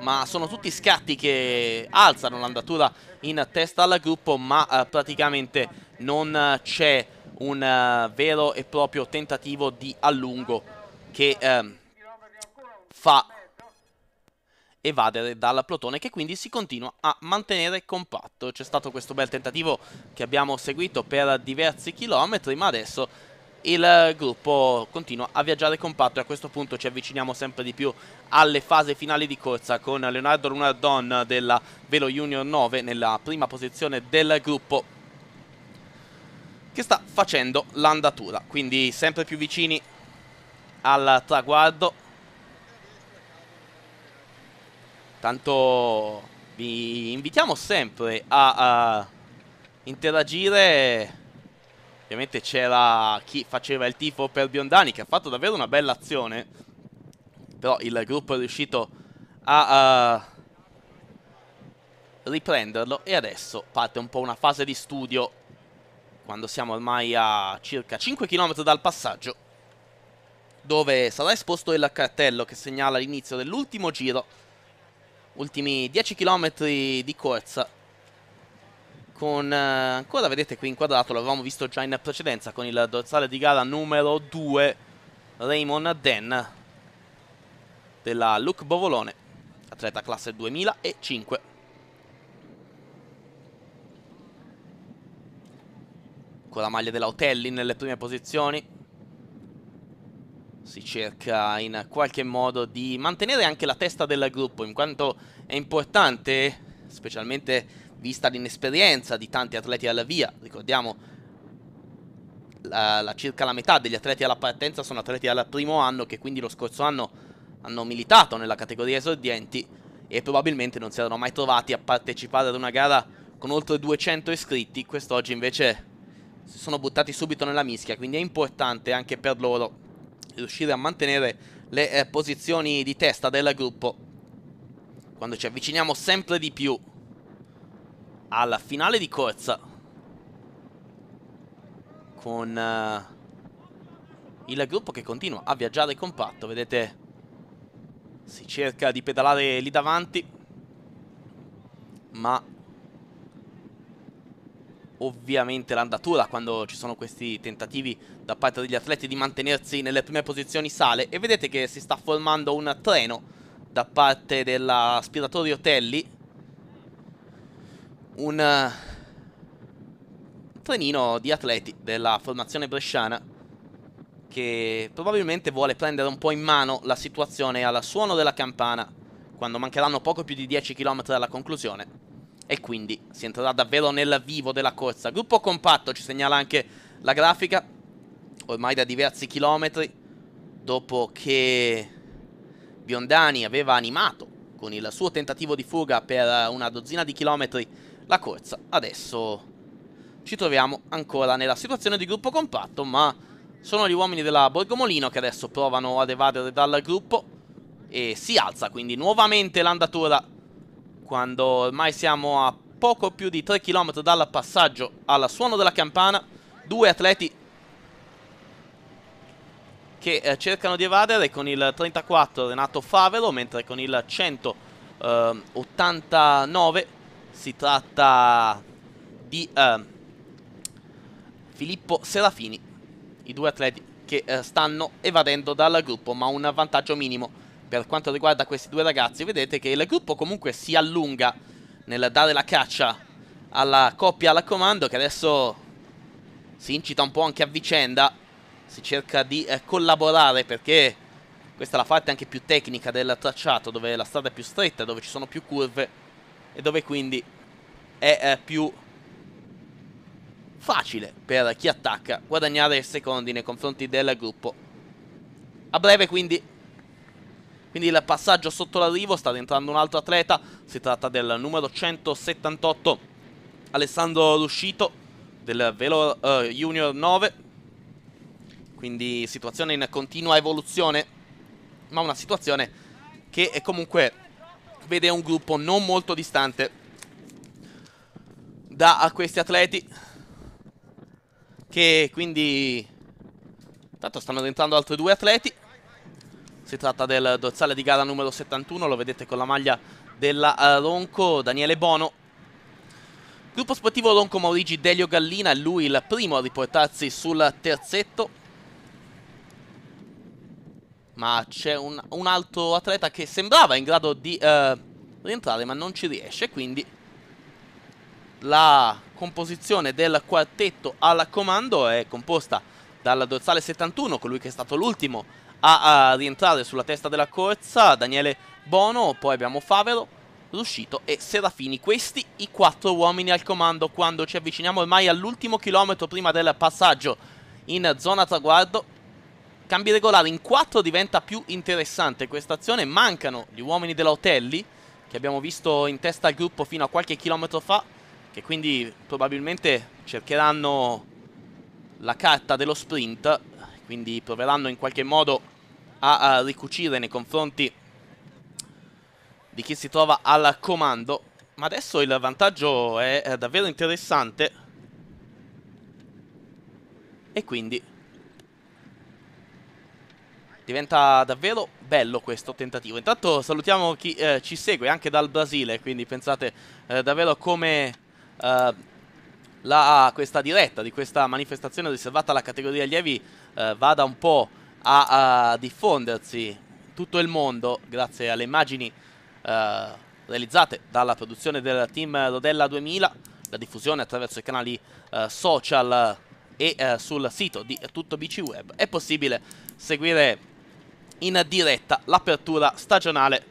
Speaker 1: ma sono tutti scatti che alzano l'andatura in testa al gruppo ma eh, praticamente non eh, c'è un eh, vero e proprio tentativo di allungo che ehm, fa evadere dal plotone che quindi si continua a mantenere compatto. C'è stato questo bel tentativo che abbiamo seguito per diversi chilometri ma adesso il gruppo continua a viaggiare compatto e a questo punto ci avviciniamo sempre di più alle fasi finali di corsa con Leonardo Lunardon della Velo Junior 9 nella prima posizione del gruppo che sta facendo l'andatura quindi sempre più vicini al traguardo tanto vi invitiamo sempre a, a interagire Ovviamente c'era chi faceva il tifo per Biondani che ha fatto davvero una bella azione. Però il gruppo è riuscito a uh, riprenderlo e adesso parte un po' una fase di studio quando siamo ormai a circa 5 km dal passaggio dove sarà esposto il cartello che segnala l'inizio dell'ultimo giro ultimi 10 km di corsa con, eh, ancora vedete qui inquadrato, l'avevamo visto già in precedenza con il dorsale di gara numero 2 Raymond Den della Luc Bovolone, atleta classe 2005. Con la maglia della Otelli nelle prime posizioni si cerca in qualche modo di mantenere anche la testa del gruppo in quanto è importante, specialmente vista l'inesperienza di tanti atleti alla via, ricordiamo la, la, circa la metà degli atleti alla partenza sono atleti al primo anno che quindi lo scorso anno hanno militato nella categoria esordienti e probabilmente non si erano mai trovati a partecipare ad una gara con oltre 200 iscritti, quest'oggi invece si sono buttati subito nella mischia, quindi è importante anche per loro riuscire a mantenere le eh, posizioni di testa del gruppo quando ci avviciniamo sempre di più alla finale di corsa con uh, il gruppo che continua a viaggiare compatto, vedete si cerca di pedalare lì davanti ma ovviamente l'andatura quando ci sono questi tentativi da parte degli atleti di mantenersi nelle prime posizioni sale e vedete che si sta formando un treno da parte dell'aspiratorio Telli eh, un trenino di atleti della formazione bresciana che probabilmente vuole prendere un po' in mano la situazione al suono della campana quando mancheranno poco più di 10 km alla conclusione e quindi si entrerà davvero nel vivo della corsa. Gruppo compatto ci segnala anche la grafica, ormai da diversi chilometri, dopo che Biondani aveva animato con il suo tentativo di fuga per una dozzina di chilometri la corsa. Adesso ci troviamo ancora nella situazione di gruppo compatto, ma sono gli uomini della Borgomolino che adesso provano ad evadere dal gruppo e si alza quindi nuovamente l'andatura quando ormai siamo a poco più di 3 km dal passaggio al suono della campana. Due atleti che eh, cercano di evadere con il 34 Renato Favelo mentre con il 189 si tratta di eh, Filippo Serafini, i due atleti che eh, stanno evadendo dal gruppo, ma un vantaggio minimo per quanto riguarda questi due ragazzi. Vedete che il gruppo comunque si allunga nel dare la caccia alla coppia alla comando che adesso si incita un po' anche a vicenda, si cerca di eh, collaborare perché questa è la parte anche più tecnica del tracciato dove la strada è più stretta, dove ci sono più curve e dove quindi è eh, più facile per chi attacca guadagnare secondi nei confronti del gruppo. A breve quindi, quindi il passaggio sotto l'arrivo, sta rientrando un altro atleta, si tratta del numero 178 Alessandro Ruscito del Velo uh, Junior 9, quindi situazione in continua evoluzione, ma una situazione che è comunque vede un gruppo non molto distante da questi atleti che quindi intanto stanno rientrando altri due atleti si tratta del dorsale di gara numero 71 lo vedete con la maglia della eh, Ronco Daniele Bono gruppo sportivo Ronco Maurigi Delio Gallina lui il primo a riportarsi sul terzetto ma c'è un, un, altro atleta che sembrava in grado di uh, rientrare ma non ci riesce Quindi la composizione del quartetto al comando è composta dal dorsale 71 Colui che è stato l'ultimo a, a rientrare sulla testa della corsa Daniele Bono, poi abbiamo Favero, Ruscito e Serafini. Questi i quattro uomini al comando quando ci avviciniamo ormai all'ultimo chilometro prima del passaggio in zona traguardo cambi regolari in 4 diventa più interessante questa azione. Mancano gli uomini della Otelli, che abbiamo visto in testa al gruppo fino a qualche chilometro fa, che quindi probabilmente cercheranno la carta dello sprint, quindi proveranno in qualche modo a, a ricucire nei confronti di chi si trova al comando. Ma adesso il vantaggio è davvero interessante. E quindi Diventa davvero bello questo tentativo. Intanto salutiamo chi eh, ci segue anche dal Brasile, quindi pensate eh, davvero come eh, la, questa diretta di questa manifestazione riservata alla categoria allievi eh, vada un po' a, a diffondersi in tutto il mondo grazie alle immagini eh, realizzate dalla produzione del team Rodella 2000, la diffusione attraverso i canali eh, social e sul sito di tutto BC Web. È possibile seguire in diretta l'apertura stagionale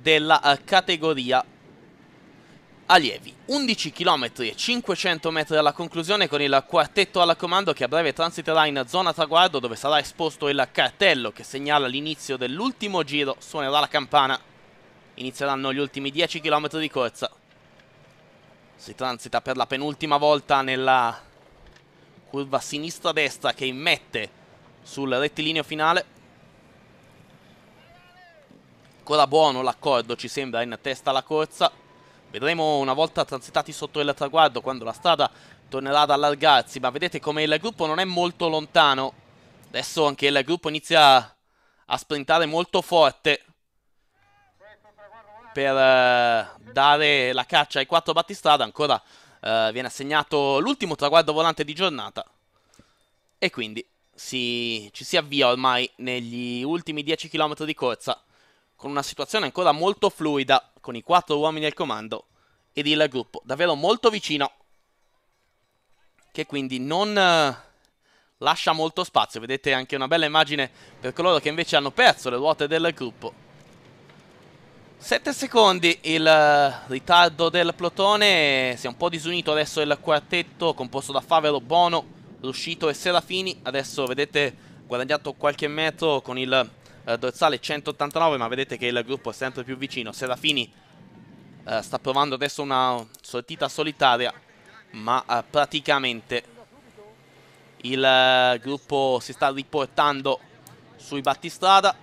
Speaker 1: della eh, categoria allievi. 11 km e 500 metri alla conclusione con il quartetto alla comando che a breve transiterà in zona traguardo dove sarà esposto il cartello che segnala l'inizio dell'ultimo giro, suonerà la campana. Inizieranno gli ultimi 10 km di corsa. Si transita per la penultima volta nella curva sinistra-destra che immette sul rettilineo finale ancora buono l'accordo ci sembra in testa alla corsa vedremo una volta transitati sotto il traguardo quando la strada tornerà ad allargarsi ma vedete come il gruppo non è molto lontano adesso anche il gruppo inizia a sprintare molto forte per eh, dare la caccia ai quattro battistrada ancora eh, viene assegnato l'ultimo traguardo volante di giornata e quindi si, ci si avvia ormai negli ultimi 10 km di corsa con una situazione ancora molto fluida, con i quattro uomini al comando ed il gruppo davvero molto vicino, che quindi non eh, lascia molto spazio. Vedete anche una bella immagine per coloro che invece hanno perso le ruote del gruppo. 7 secondi il eh, ritardo del plotone, si è un po' disunito adesso il quartetto composto da Favero, Bono, Ruscito e Serafini, adesso vedete guadagnato qualche metro con il eh, dorsale 189, ma vedete che il gruppo è sempre più vicino. Serafini eh, sta provando adesso una sortita solitaria, ma eh, praticamente il eh, gruppo si sta riportando sui battistrada.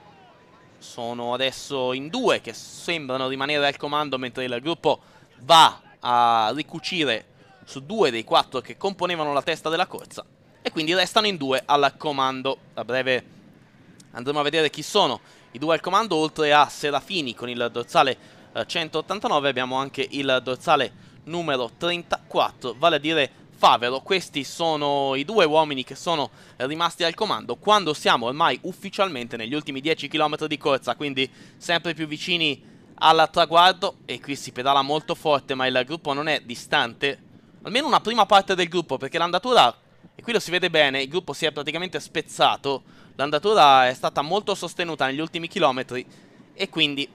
Speaker 1: Sono adesso in due che sembrano rimanere al comando mentre il gruppo va a ricucire su due dei quattro che componevano la testa della corsa e quindi restano in due al comando. A breve Andremo a vedere chi sono i due al comando, oltre a Serafini con il dorsale eh, 189 abbiamo anche il dorsale numero 34, vale a dire Favero. Questi sono i due uomini che sono rimasti al comando quando siamo ormai ufficialmente negli ultimi 10 km di corsa, quindi sempre più vicini al traguardo e qui si pedala molto forte ma il gruppo non è distante almeno una prima parte del gruppo perché l'andatura e qui lo si vede bene il gruppo si è praticamente spezzato L'andatura è stata molto sostenuta negli ultimi chilometri e quindi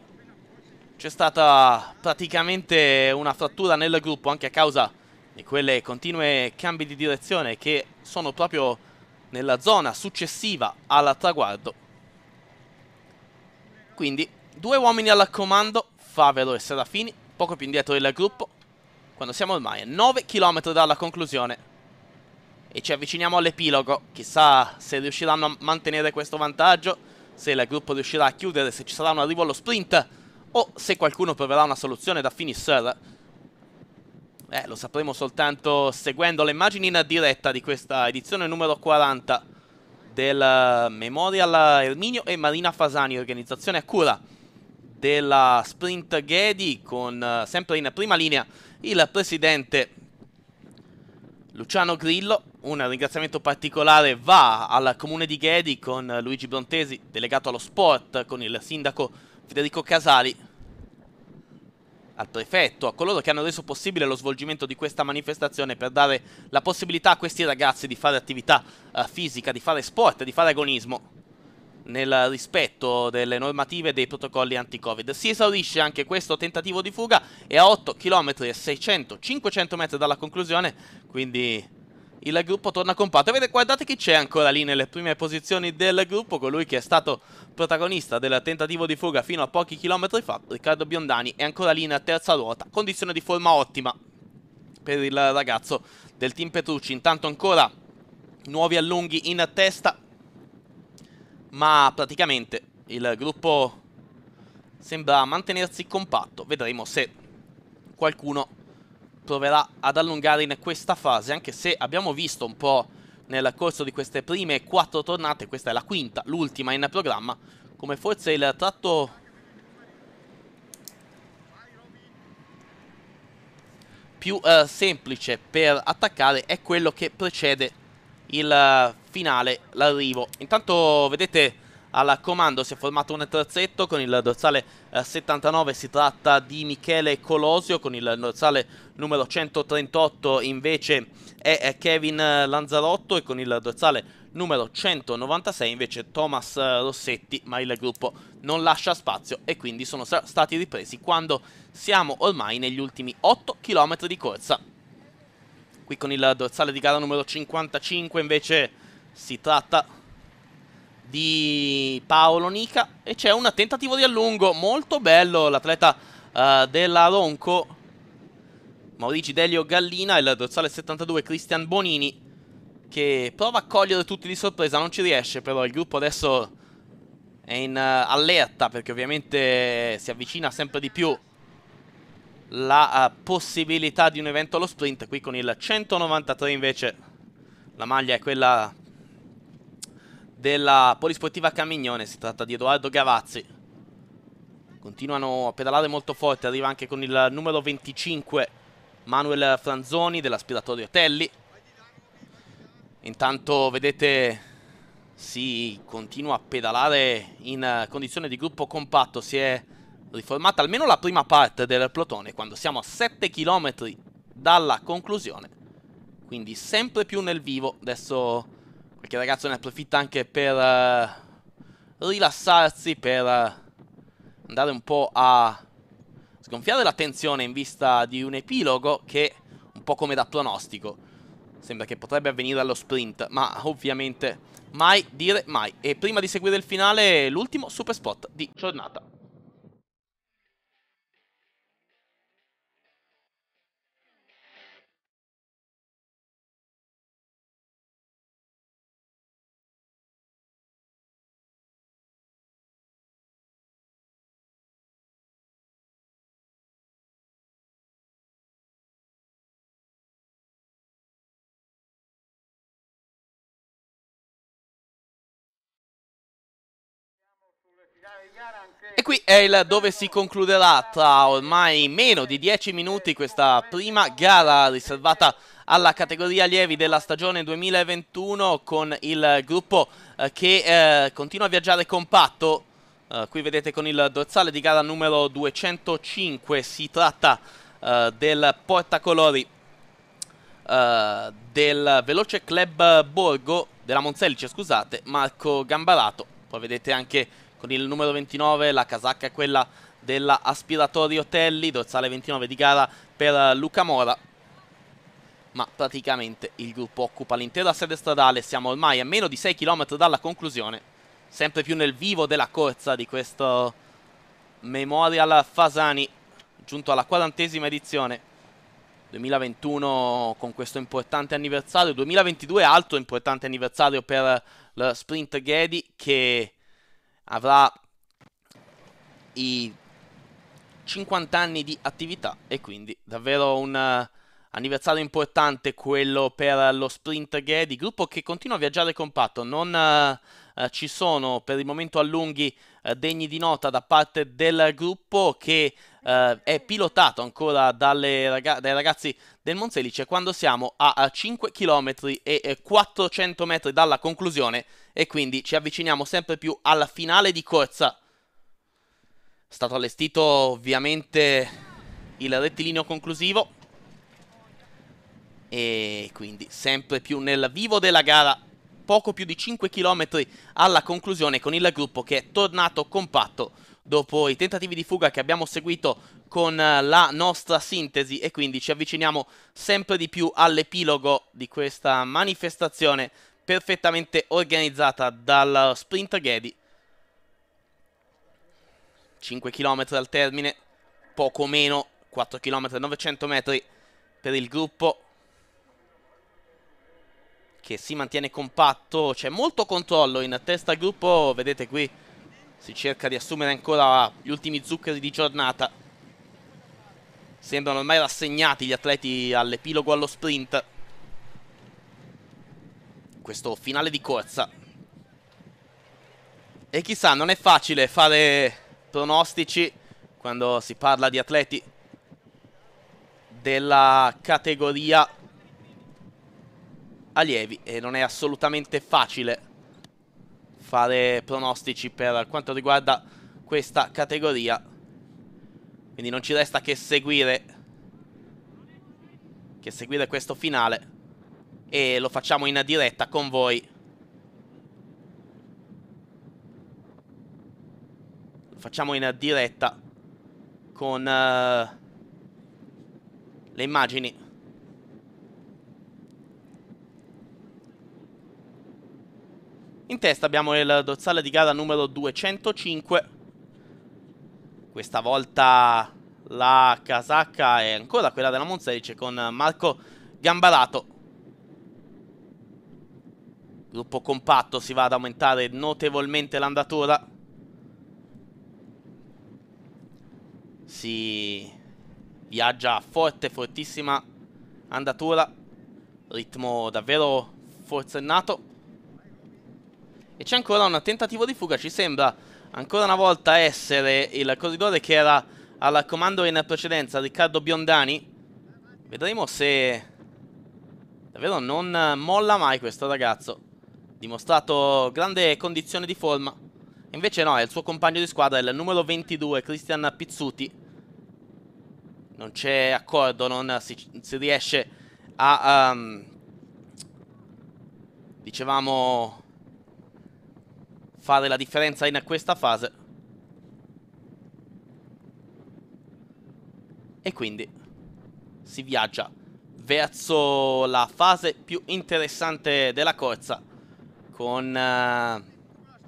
Speaker 1: c'è stata praticamente una frattura nel gruppo anche a causa di quelle continue cambi di direzione che sono proprio nella zona successiva al traguardo. Quindi due uomini alla comando, Favero e Serafini, poco più indietro del gruppo, quando siamo ormai a 9 km dalla conclusione e ci avviciniamo all'epilogo. Chissà se riusciranno a mantenere questo vantaggio, se il gruppo riuscirà a chiudere, se ci sarà un arrivo allo sprint o se qualcuno proverà una soluzione da finisher. Eh, lo sapremo soltanto seguendo le immagini in diretta di questa edizione numero 40 del eh, Memorial Erminio e Marina Fasani, organizzazione a cura della Sprint Ghedi con eh, sempre in prima linea il presidente Luciano Grillo, un ringraziamento particolare va al comune di Ghedi con Luigi Brontesi, delegato allo sport, con il sindaco Federico Casali, al prefetto, a coloro che hanno reso possibile lo svolgimento di questa manifestazione per dare la possibilità a questi ragazzi di fare attività uh, fisica, di fare sport, di fare agonismo nel rispetto delle normative e dei protocolli anti-Covid. Si esaurisce anche questo tentativo di fuga e a 8 km e 600, 500 metri dalla conclusione, quindi il gruppo torna compatto. Vedete, guardate chi c'è ancora lì nelle prime posizioni del gruppo, colui che è stato protagonista del tentativo di fuga fino a pochi chilometri fa, Riccardo Biondani, è ancora lì in terza ruota, condizione di forma ottima per il ragazzo del team Petrucci. Intanto ancora nuovi allunghi in testa ma praticamente il gruppo sembra mantenersi compatto. Vedremo se qualcuno proverà ad allungare in questa fase, anche se abbiamo visto un po' nel corso di queste prime quattro tornate, questa è la quinta, l'ultima in programma, come forse il tratto... più eh, semplice per attaccare è quello che precede il eh, finale l'arrivo. Intanto vedete al comando si è formato un terzetto con il dorsale 79 eh, si tratta di Michele Colosio con il dorsale numero 138 invece è eh, Kevin eh, Lanzarotto e con il dorsale numero 196 invece Thomas Rossetti ma il gruppo non lascia spazio e quindi sono stati ripresi quando siamo ormai negli ultimi 8 km di corsa qui con il dorsale di gara numero 55 invece si tratta di Paolo Nica e c'è un tentativo di allungo molto bello l'atleta uh, della Ronco Maurici Delio Gallina e il dorsale 72 Cristian Bonini che prova a cogliere tutti di sorpresa, non ci riesce però il gruppo adesso è in uh, allerta perché ovviamente si avvicina sempre di più la uh, possibilità di un evento allo sprint qui con il 193 invece la maglia è quella della Polisportiva Camignone. Si tratta di Edoardo Gavazzi. Continuano a pedalare molto forte. Arriva anche con il numero 25 Manuel Franzoni dell'aspiratorio Telli. Intanto vedete si continua a pedalare in condizione di gruppo compatto. Si è riformata almeno la prima parte del plotone quando siamo a 7 km dalla conclusione. Quindi sempre più nel vivo. Adesso Qualche ragazzo ne approfitta anche per uh, rilassarsi, per uh, andare un po' a sgonfiare la tensione in vista di un epilogo che, un po' come da pronostico, sembra che potrebbe avvenire allo sprint, ma ovviamente mai dire mai. E prima di seguire il finale, l'ultimo super spot di giornata. E qui è il dove si concluderà tra ormai meno di 10 minuti questa prima gara riservata alla categoria allievi della stagione 2021 con il gruppo eh, che eh, continua a viaggiare compatto. Eh, qui vedete con il dorsale di gara numero 205 si tratta del portacolori del veloce club Borgo, della Monzellice, scusate, Marco Gambarato. Poi vedete anche con il numero 29, la casacca è quella della Aspiratori Otelli, dorsale 29 di gara per Luca Mora. Ma praticamente il gruppo occupa l'intera sede stradale, siamo ormai a meno di 6 km dalla conclusione, sempre più nel vivo della corsa di questo Memorial Fasani, giunto alla quarantesima edizione. 2021 con questo importante anniversario, 2022 altro importante anniversario per lo sprint Ghedi che avrà i 50 anni di attività e quindi davvero un eh, anniversario importante quello per lo sprint Gedi, gruppo che continua a viaggiare compatto, non eh, eh, ci sono per il momento allunghi eh, degni di nota da parte del gruppo che eh, è pilotato ancora raga- dai ragazzi del Monselice quando siamo a 5 km e 400 metri dalla conclusione e quindi ci avviciniamo sempre più alla finale di corsa. È stato allestito ovviamente il rettilineo conclusivo e quindi sempre più nel vivo della gara poco più di 5 km alla conclusione con il gruppo che è tornato compatto dopo i tentativi di fuga che abbiamo seguito con eh, la nostra sintesi e quindi ci avviciniamo sempre di più all'epilogo di questa manifestazione perfettamente organizzata dal Sprint Ghedi. 5 km al termine, poco meno, 4 km 900 metri per il gruppo che si mantiene compatto, c'è molto controllo in testa al gruppo, vedete qui si cerca di assumere ancora gli ultimi zuccheri di giornata. Sembrano ormai rassegnati gli atleti all'epilogo allo sprint. Questo finale di corsa. E chissà, non è facile fare pronostici quando si parla di atleti della categoria allievi e non è assolutamente facile fare pronostici per quanto riguarda questa categoria. Quindi non ci resta che seguire che seguire questo finale e lo facciamo in diretta con voi. Lo facciamo in diretta con uh, le immagini In testa abbiamo il dorsale di gara numero 205. Questa volta la casacca è ancora quella della Monzerice con Marco Gambarato. Gruppo compatto si va ad aumentare notevolmente l'andatura. Si viaggia a forte, fortissima andatura. Ritmo davvero forzennato. E c'è ancora un tentativo di fuga, ci sembra ancora una volta essere il corridore che era al comando in precedenza, Riccardo Biondani. Vedremo se davvero non molla mai questo ragazzo. Dimostrato grande condizione di forma. Invece no, è il suo compagno di squadra, il numero 22, Cristian Pizzuti. Non c'è accordo, non si, si riesce a... Um, dicevamo fare la differenza in questa fase. E quindi si viaggia verso la fase più interessante della corsa con uh,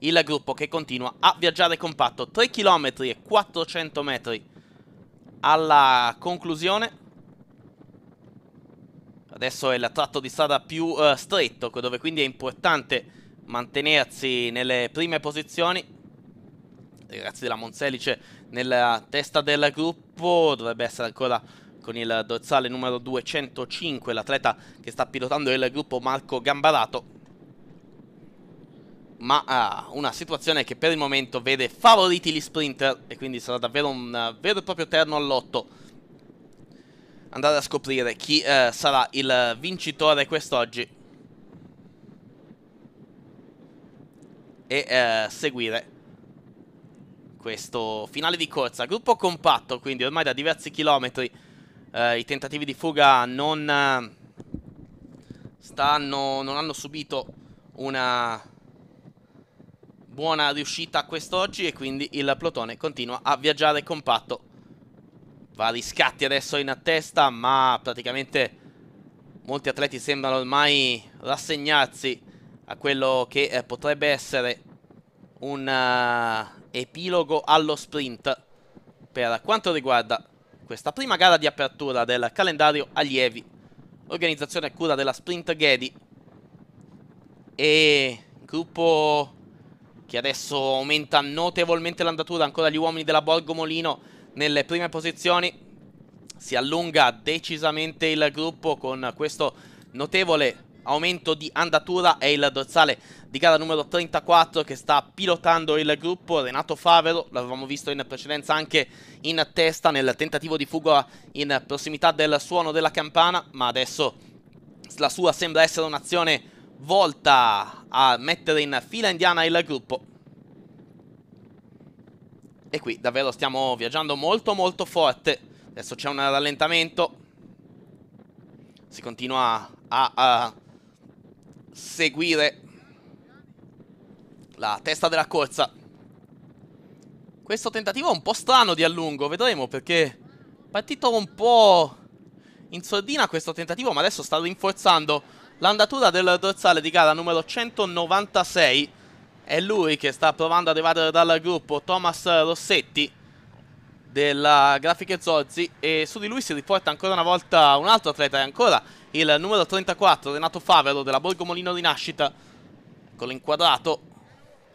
Speaker 1: il gruppo che continua a viaggiare compatto 3 km e 400 metri alla conclusione adesso è il tratto di strada più uh, stretto dove quindi è importante mantenersi nelle prime posizioni. I ragazzi della Monselice nella testa del gruppo, dovrebbe essere ancora con il dorsale numero 205, l'atleta che sta pilotando il gruppo Marco Gambarato. Ma ah, una situazione che per il momento vede favoriti gli sprinter e quindi sarà davvero un uh, vero e proprio terno all'otto. Andare a scoprire chi uh, sarà il vincitore quest'oggi. e eh, seguire questo finale di corsa. Gruppo compatto, quindi ormai da diversi chilometri eh, i tentativi di fuga non, eh, stanno, non hanno subito una buona riuscita quest'oggi e quindi il plotone continua a viaggiare compatto. Vari scatti adesso in testa, ma praticamente molti atleti sembrano ormai rassegnarsi a quello che eh, potrebbe essere un uh, epilogo allo sprint per quanto riguarda questa prima gara di apertura del calendario allievi, organizzazione a cura della Sprint Ghedi e gruppo che adesso aumenta notevolmente l'andatura, ancora gli uomini della Borgo Molino nelle prime posizioni, si allunga decisamente il gruppo con questo notevole aumento di andatura è il dorsale di gara numero 34 che sta pilotando il gruppo Renato Favero, l'avevamo visto in precedenza anche in testa nel tentativo di fuga in prossimità del suono della campana, ma adesso la sua sembra essere un'azione volta a mettere in fila indiana il gruppo. E qui davvero stiamo viaggiando molto molto forte. Adesso c'è un rallentamento. Si continua a, a, a seguire la testa della corsa. Questo tentativo è un po' strano di allungo, vedremo perché è partito un po' in sordina questo tentativo, ma adesso sta rinforzando l'andatura del dorsale di gara numero 196. È lui che sta provando ad evadere dal gruppo, Thomas Rossetti della Grafiche Zorzi e su di lui si riporta ancora una volta un altro atleta e ancora il numero 34 Renato Favero della Borgo Molino Rinascita con l'inquadrato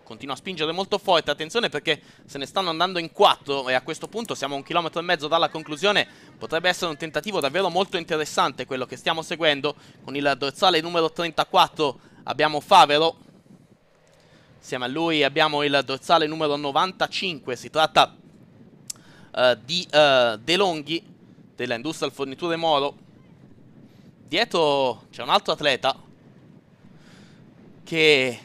Speaker 1: continua a spingere molto forte, attenzione perché se ne stanno andando in 4 e a questo punto siamo a un chilometro e mezzo dalla conclusione, potrebbe essere un tentativo davvero molto interessante quello che stiamo seguendo, con il dorsale numero 34 abbiamo Favero, insieme a lui abbiamo il dorsale numero 95, si tratta uh, di uh, De Longhi della Industrial Forniture Moro, Dietro c'è un altro atleta che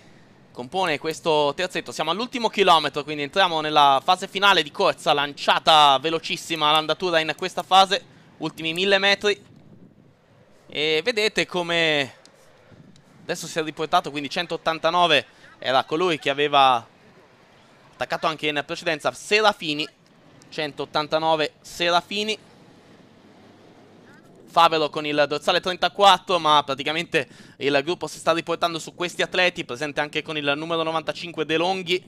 Speaker 1: compone questo terzetto. Siamo all'ultimo chilometro, quindi entriamo nella fase finale di corsa, lanciata velocissima l'andatura in questa fase, ultimi mille metri. E vedete come adesso si è riportato, quindi 189 era colui che aveva attaccato anche in precedenza Serafini, 189 Serafini. Favelo con il dorsale 34, ma praticamente il gruppo si sta riportando su questi atleti, presente anche con il numero 95 De Longhi.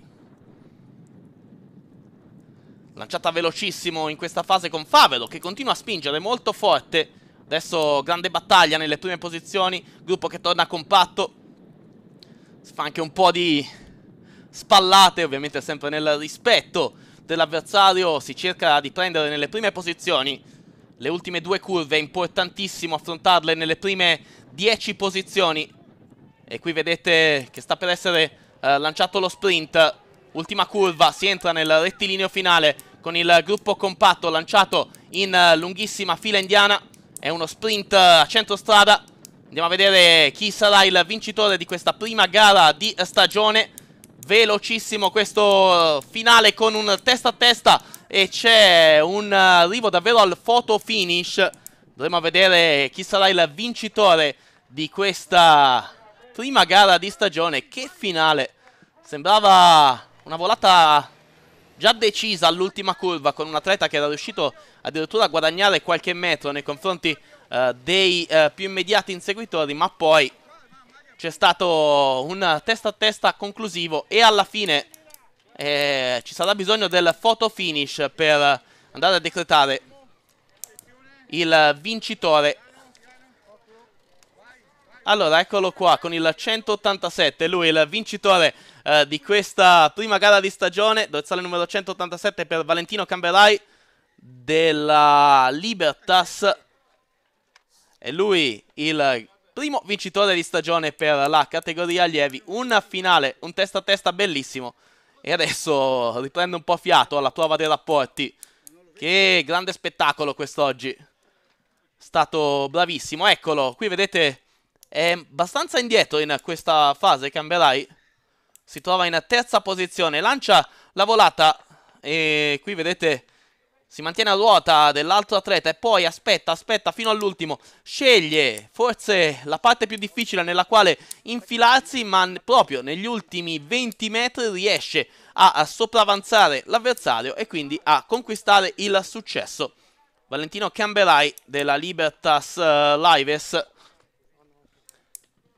Speaker 1: Lanciata velocissimo in questa fase con Favelo che continua a spingere molto forte. Adesso grande battaglia nelle prime posizioni, gruppo che torna compatto. Si fa anche un po' di spallate, ovviamente sempre nel rispetto dell'avversario. Si cerca di prendere nelle prime posizioni le ultime due curve, importantissimo affrontarle nelle prime 10 posizioni. E qui vedete che sta per essere eh, lanciato lo sprint. Ultima curva, si entra nel rettilineo finale con il gruppo compatto lanciato in eh, lunghissima fila indiana. È uno sprint eh, a centrostrada. Andiamo a vedere chi sarà il vincitore di questa prima gara di stagione velocissimo questo eh, finale con un testa a testa e c'è un arrivo davvero al photo finish. Dovremo vedere chi sarà il vincitore di questa prima gara di stagione. Che finale! Sembrava una volata già decisa all'ultima curva con un atleta che era riuscito addirittura a guadagnare qualche metro nei confronti uh, dei uh, più immediati inseguitori, ma poi c'è stato un testa a testa conclusivo e alla fine eh, ci sarà bisogno del photo finish per andare a decretare il vincitore. Allora, eccolo qua con il 187, lui il vincitore eh, di questa prima gara di stagione, dorsale numero 187 per Valentino Camberai della Libertas. E lui il primo vincitore di stagione per la categoria allievi, una finale, un testa a testa bellissimo. E adesso riprende un po' fiato alla prova dei rapporti. Che grande spettacolo quest'oggi. Stato bravissimo. Eccolo, qui vedete è abbastanza indietro in questa fase Cambierai. Si trova in terza posizione. Lancia la volata e qui vedete si mantiene a ruota dell'altro atleta e poi aspetta, aspetta fino all'ultimo. Sceglie forse la parte più difficile nella quale infilarsi, ma proprio negli ultimi 20 metri riesce a, a sopravanzare l'avversario e quindi a conquistare il successo. Valentino Camberai della Libertas uh, Lives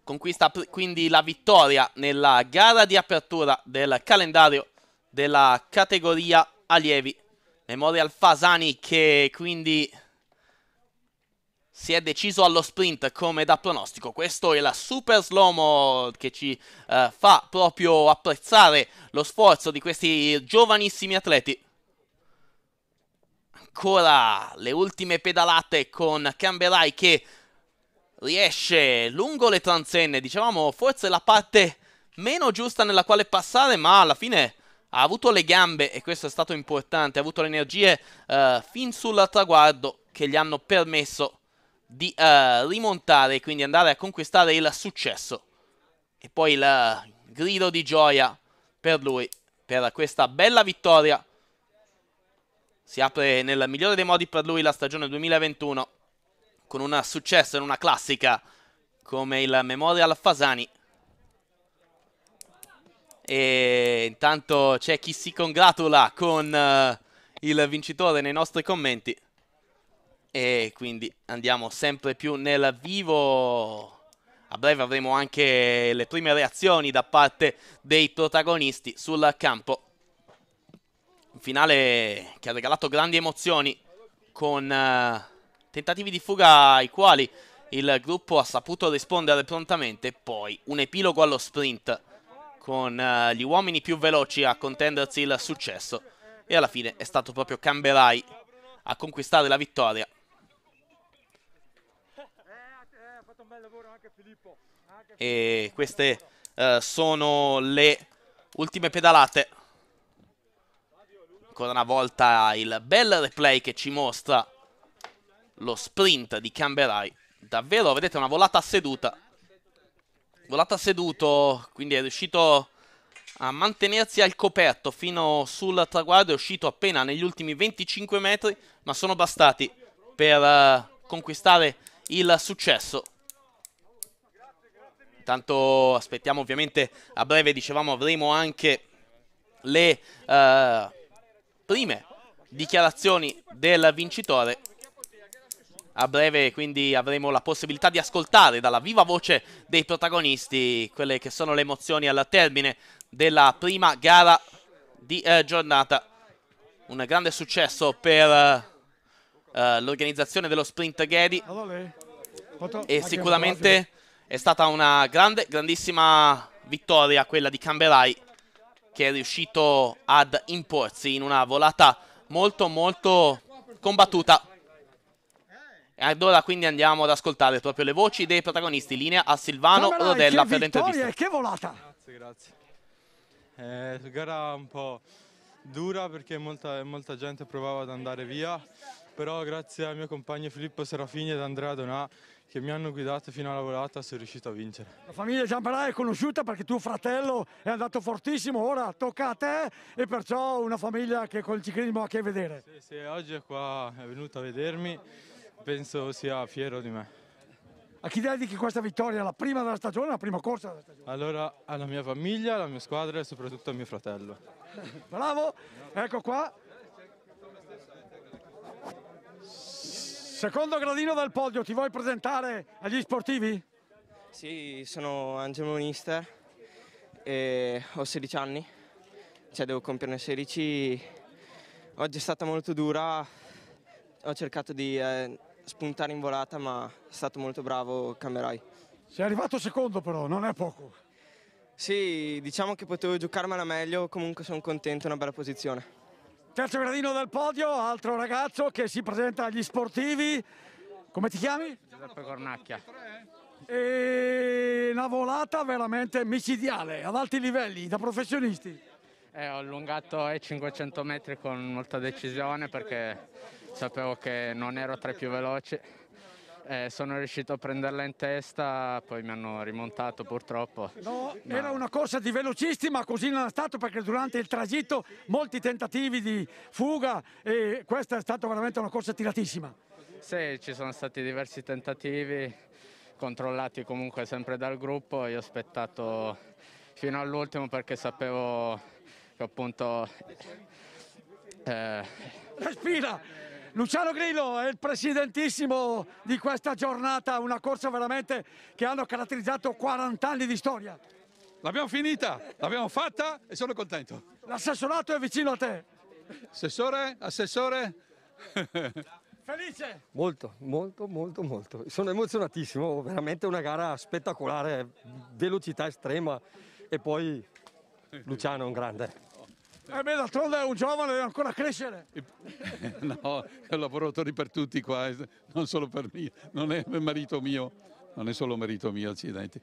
Speaker 1: conquista quindi la vittoria nella gara di apertura del calendario della categoria allievi Memorial Fasani che quindi si è deciso allo sprint come da pronostico. Questo è la super slomo che ci eh, fa proprio apprezzare lo sforzo di questi giovanissimi atleti. Ancora le ultime pedalate con Camberai che riesce lungo le transenne. Dicevamo forse la parte meno giusta nella quale passare ma alla fine ha avuto le gambe, e questo è stato importante, ha avuto le energie uh, fin sul traguardo che gli hanno permesso di uh, rimontare e quindi andare a conquistare il successo. E poi il eh, grido di gioia per lui, per questa bella vittoria. Si apre nel migliore dei modi per lui la stagione 2021 con un successo in una classica come il Memorial Fasani e intanto c'è chi si congratula con uh, il vincitore nei nostri commenti. E quindi andiamo sempre più nel vivo. A breve avremo anche le prime reazioni da parte dei protagonisti sul campo. Un finale che ha regalato grandi emozioni con uh, tentativi di fuga ai quali il gruppo ha saputo rispondere prontamente. Poi un epilogo allo sprint con uh, gli uomini più veloci a contendersi il successo e alla fine è stato proprio Camberai a conquistare la vittoria. E queste uh, sono le ultime pedalate. Ancora una volta il bel replay che ci mostra lo sprint di Camberai. Davvero, vedete, una volata a seduta Volata seduto, quindi è riuscito a mantenersi al coperto fino sul traguardo, è uscito appena negli ultimi 25 metri, ma sono bastati per uh, conquistare il successo. Intanto aspettiamo ovviamente a breve, dicevamo, avremo anche le uh, prime dichiarazioni del vincitore a breve quindi avremo la possibilità di ascoltare dalla viva voce dei protagonisti quelle che sono le emozioni al termine della prima gara di eh, giornata. Un grande successo per eh, eh l'organizzazione dello Sprint Ghedi
Speaker 2: e sicuramente
Speaker 1: è stata una grande, grandissima vittoria quella di Camberai che è riuscito ad imporsi in una volata molto molto combattuta e allora quindi andiamo ad ascoltare proprio le voci dei protagonisti. Linea a Silvano Camera, Rodella per l'intervista. Che volata!
Speaker 2: Grazie, grazie. Eh, gara un po' dura perché molta, molta, gente provava ad andare via, però grazie al mio compagno Filippo Serafini ed Andrea Donà che mi hanno guidato fino alla volata sono riuscito a vincere. La famiglia Giamparà è conosciuta perché tuo fratello è andato fortissimo, ora tocca a te e perciò una famiglia che col ciclismo ha a che vedere. Sì, sì, oggi è qua, è venuta a vedermi penso sia fiero di me. A chi dedichi questa vittoria, la prima della stagione, la prima corsa della stagione? Allora, alla mia famiglia, alla mia squadra e soprattutto a mio fratello. Bravo, ecco qua. Secondo gradino del podio, ti vuoi presentare agli sportivi?
Speaker 1: Sì, sono Angelo e ho 16 anni, cioè devo compierne 16. Oggi è stata molto dura, ho cercato di... Eh, spuntare in volata, ma è stato molto bravo Camerai. Sei arrivato secondo
Speaker 2: però, non è poco.
Speaker 1: Sì, diciamo che potevo giocarmela meglio, comunque sono contento, una bella posizione.
Speaker 2: Terzo gradino del podio, altro ragazzo che si presenta agli sportivi. Come ti chiami?
Speaker 1: Giuseppe Cornacchia.
Speaker 2: E una volata veramente micidiale, ad alti livelli, da professionisti.
Speaker 1: Eh, ho allungato i 500 metri con molta decisione perché sapevo che non ero tra i più veloci. Eh, sono riuscito a prenderla in testa, poi mi hanno rimontato purtroppo. No,
Speaker 2: ma... era una corsa di velocisti, ma così non è stato perché durante il tragitto molti tentativi di fuga e questa è stata veramente una corsa tiratissima.
Speaker 1: Sì, ci sono stati diversi tentativi controllati comunque sempre dal gruppo, io ho aspettato fino all'ultimo perché sapevo che appunto... Eh... Respira! Luciano Grillo è il
Speaker 2: presidentissimo di questa giornata, una corsa veramente che hanno caratterizzato 40 anni di storia. L'abbiamo finita, l'abbiamo fatta e sono contento. L'assessorato è vicino a te. Assessore, assessore. Felice? Molto, molto, molto, molto. Sono emozionatissimo, veramente una gara spettacolare, velocità estrema e poi Luciano è un grande. Eh beh, d'altronde è un giovane, deve ancora crescere. no, è un lavoratore per tutti qua, eh, non solo per me, non è marito mio, non è solo marito mio, accidenti.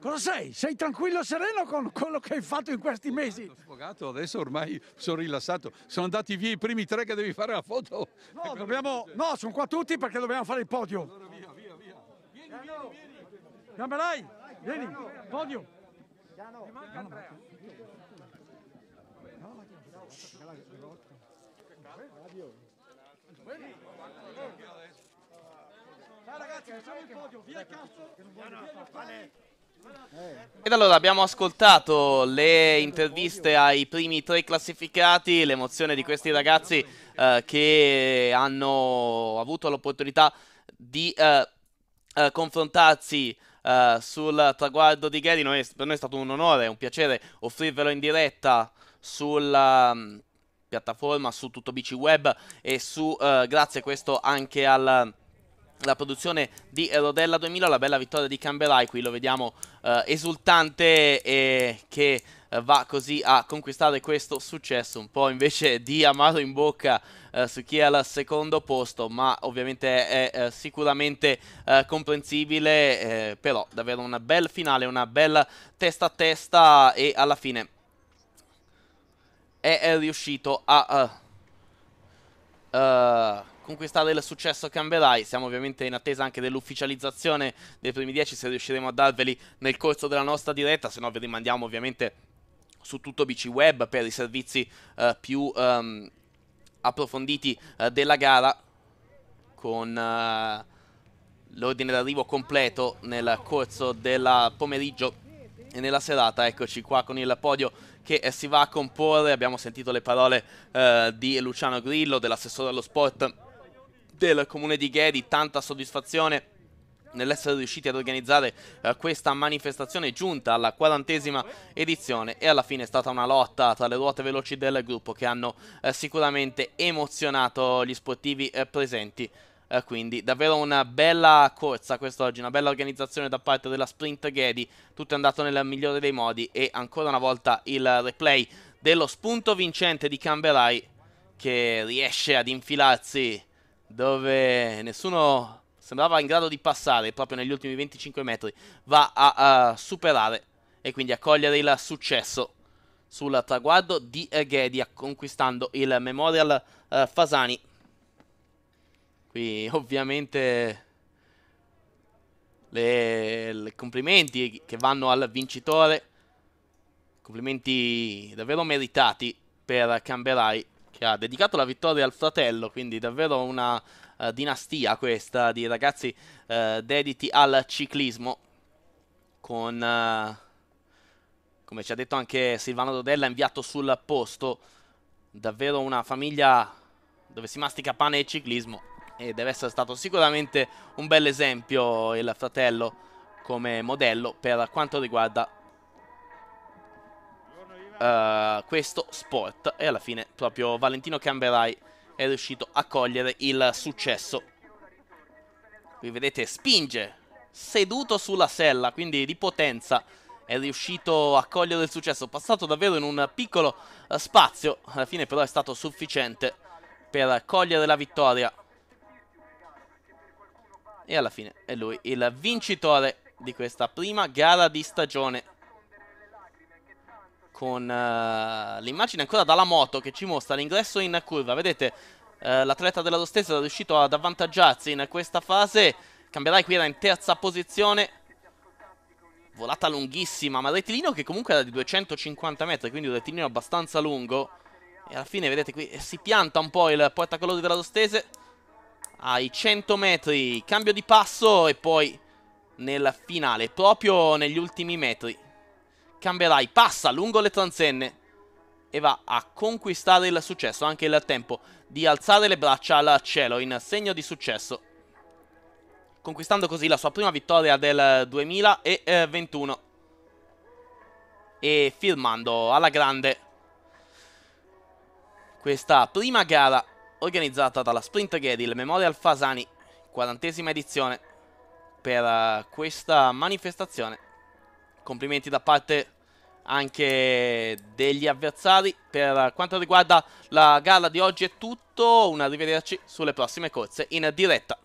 Speaker 2: Cosa sei? Sei tranquillo e sereno con quello che hai fatto in questi mesi? Sono sfogato, adesso ormai sono rilassato. Sono andati via i primi tre che devi fare la foto. No, dobbiamo... no sono qua tutti perché dobbiamo fare il podio. Allora via, via, via. Vieni, vieni, vieni. Gamberai, vieni, podio. Piano. Ti manca Andrea. Ah.
Speaker 1: Ed allora abbiamo ascoltato le interviste ai primi tre classificati, l'emozione di questi ragazzi eh, che hanno avuto l'opportunità di eh, eh, confrontarsi eh, sul traguardo di Gary. Noi, per noi è stato un onore, un piacere offrirvelo in diretta sulla mm, piattaforma, su tutto BC Web e su, uh, grazie a questo anche alla produzione di Rodella 2000, la bella vittoria di Camberai, qui lo vediamo uh, esultante e che eh, va così a conquistare questo successo un po' invece di amaro in bocca eh, su chi è al secondo posto ma ovviamente è eh, sicuramente eh, comprensibile però davvero una bella finale una bella testa a testa e alla fine è, è riuscito a uh, uh, conquistare il successo Camberai. Siamo ovviamente in attesa anche dell'ufficializzazione dei primi 10, se riusciremo a darveli nel corso della nostra diretta, se no vi rimandiamo ovviamente su tutto BC Web per i servizi uh, più um, approfonditi della gara con l'ordine d'arrivo completo nel corso del pomeriggio e nella serata. Eccoci qua con il podio che eh, si va a comporre. Abbiamo sentito le parole eh, di Luciano Grillo, dell'assessore allo sport del comune di Ghedi, tanta soddisfazione nell'essere riusciti ad organizzare eh, questa manifestazione giunta alla quarantesima edizione e alla fine è stata una lotta tra le ruote veloci del gruppo che hanno eh, sicuramente emozionato gli sportivi eh, presenti. Eh, quindi davvero una bella corsa quest'oggi, una bella organizzazione da parte della Sprint Ghedi, tutto è andato nel migliore dei modi e ancora una volta il replay dello spunto vincente di Canberai che riesce ad infilarsi dove nessuno sembrava in grado di passare proprio negli ultimi 25 metri, va a, a superare e quindi a cogliere il successo sul traguardo di Ghedia conquistando il Memorial uh, Fasani Qui ovviamente le, le complimenti che vanno al vincitore, complimenti davvero meritati per Camberai che ha dedicato la vittoria al fratello, quindi davvero una uh, dinastia questa di ragazzi uh, dediti al ciclismo con uh, come ci ha detto anche Silvano Dodella inviato sul posto davvero una famiglia dove si mastica pane e ciclismo e deve essere stato sicuramente un bel esempio il fratello come modello per quanto riguarda uh, questo sport e alla fine proprio Valentino Camberai è riuscito a cogliere il successo qui vedete spinge seduto sulla sella quindi di potenza è riuscito a cogliere il successo passato davvero in un piccolo eh, spazio alla fine però è stato sufficiente per cogliere la vittoria e alla fine è lui il vincitore di questa prima gara di stagione. Con uh, l'immagine ancora dalla moto che ci mostra l'ingresso in curva. Vedete, uh, l'atleta della Rostesa è riuscito ad avvantaggiarsi in questa fase. cambierai qui era in terza posizione. Volata lunghissima, ma il rettilineo che comunque era di 250 metri, quindi un rettilineo abbastanza lungo. E alla fine, vedete qui, si pianta un po' il portacolori della Rostese ai 100 metri, cambio di passo e poi nel finale, proprio negli ultimi metri. cambierai passa lungo le transenne e va a conquistare il successo, anche il tempo di alzare le braccia al cielo in segno di successo. Conquistando così la sua prima vittoria del 2021 eh, e firmando alla grande questa prima gara organizzata dalla Sprint Gedi, Memorial Fasani, quarantesima edizione per eh, questa manifestazione. Complimenti da parte anche degli avversari. Per eh, quanto riguarda la gara di oggi è tutto, un arrivederci sulle prossime corse in diretta.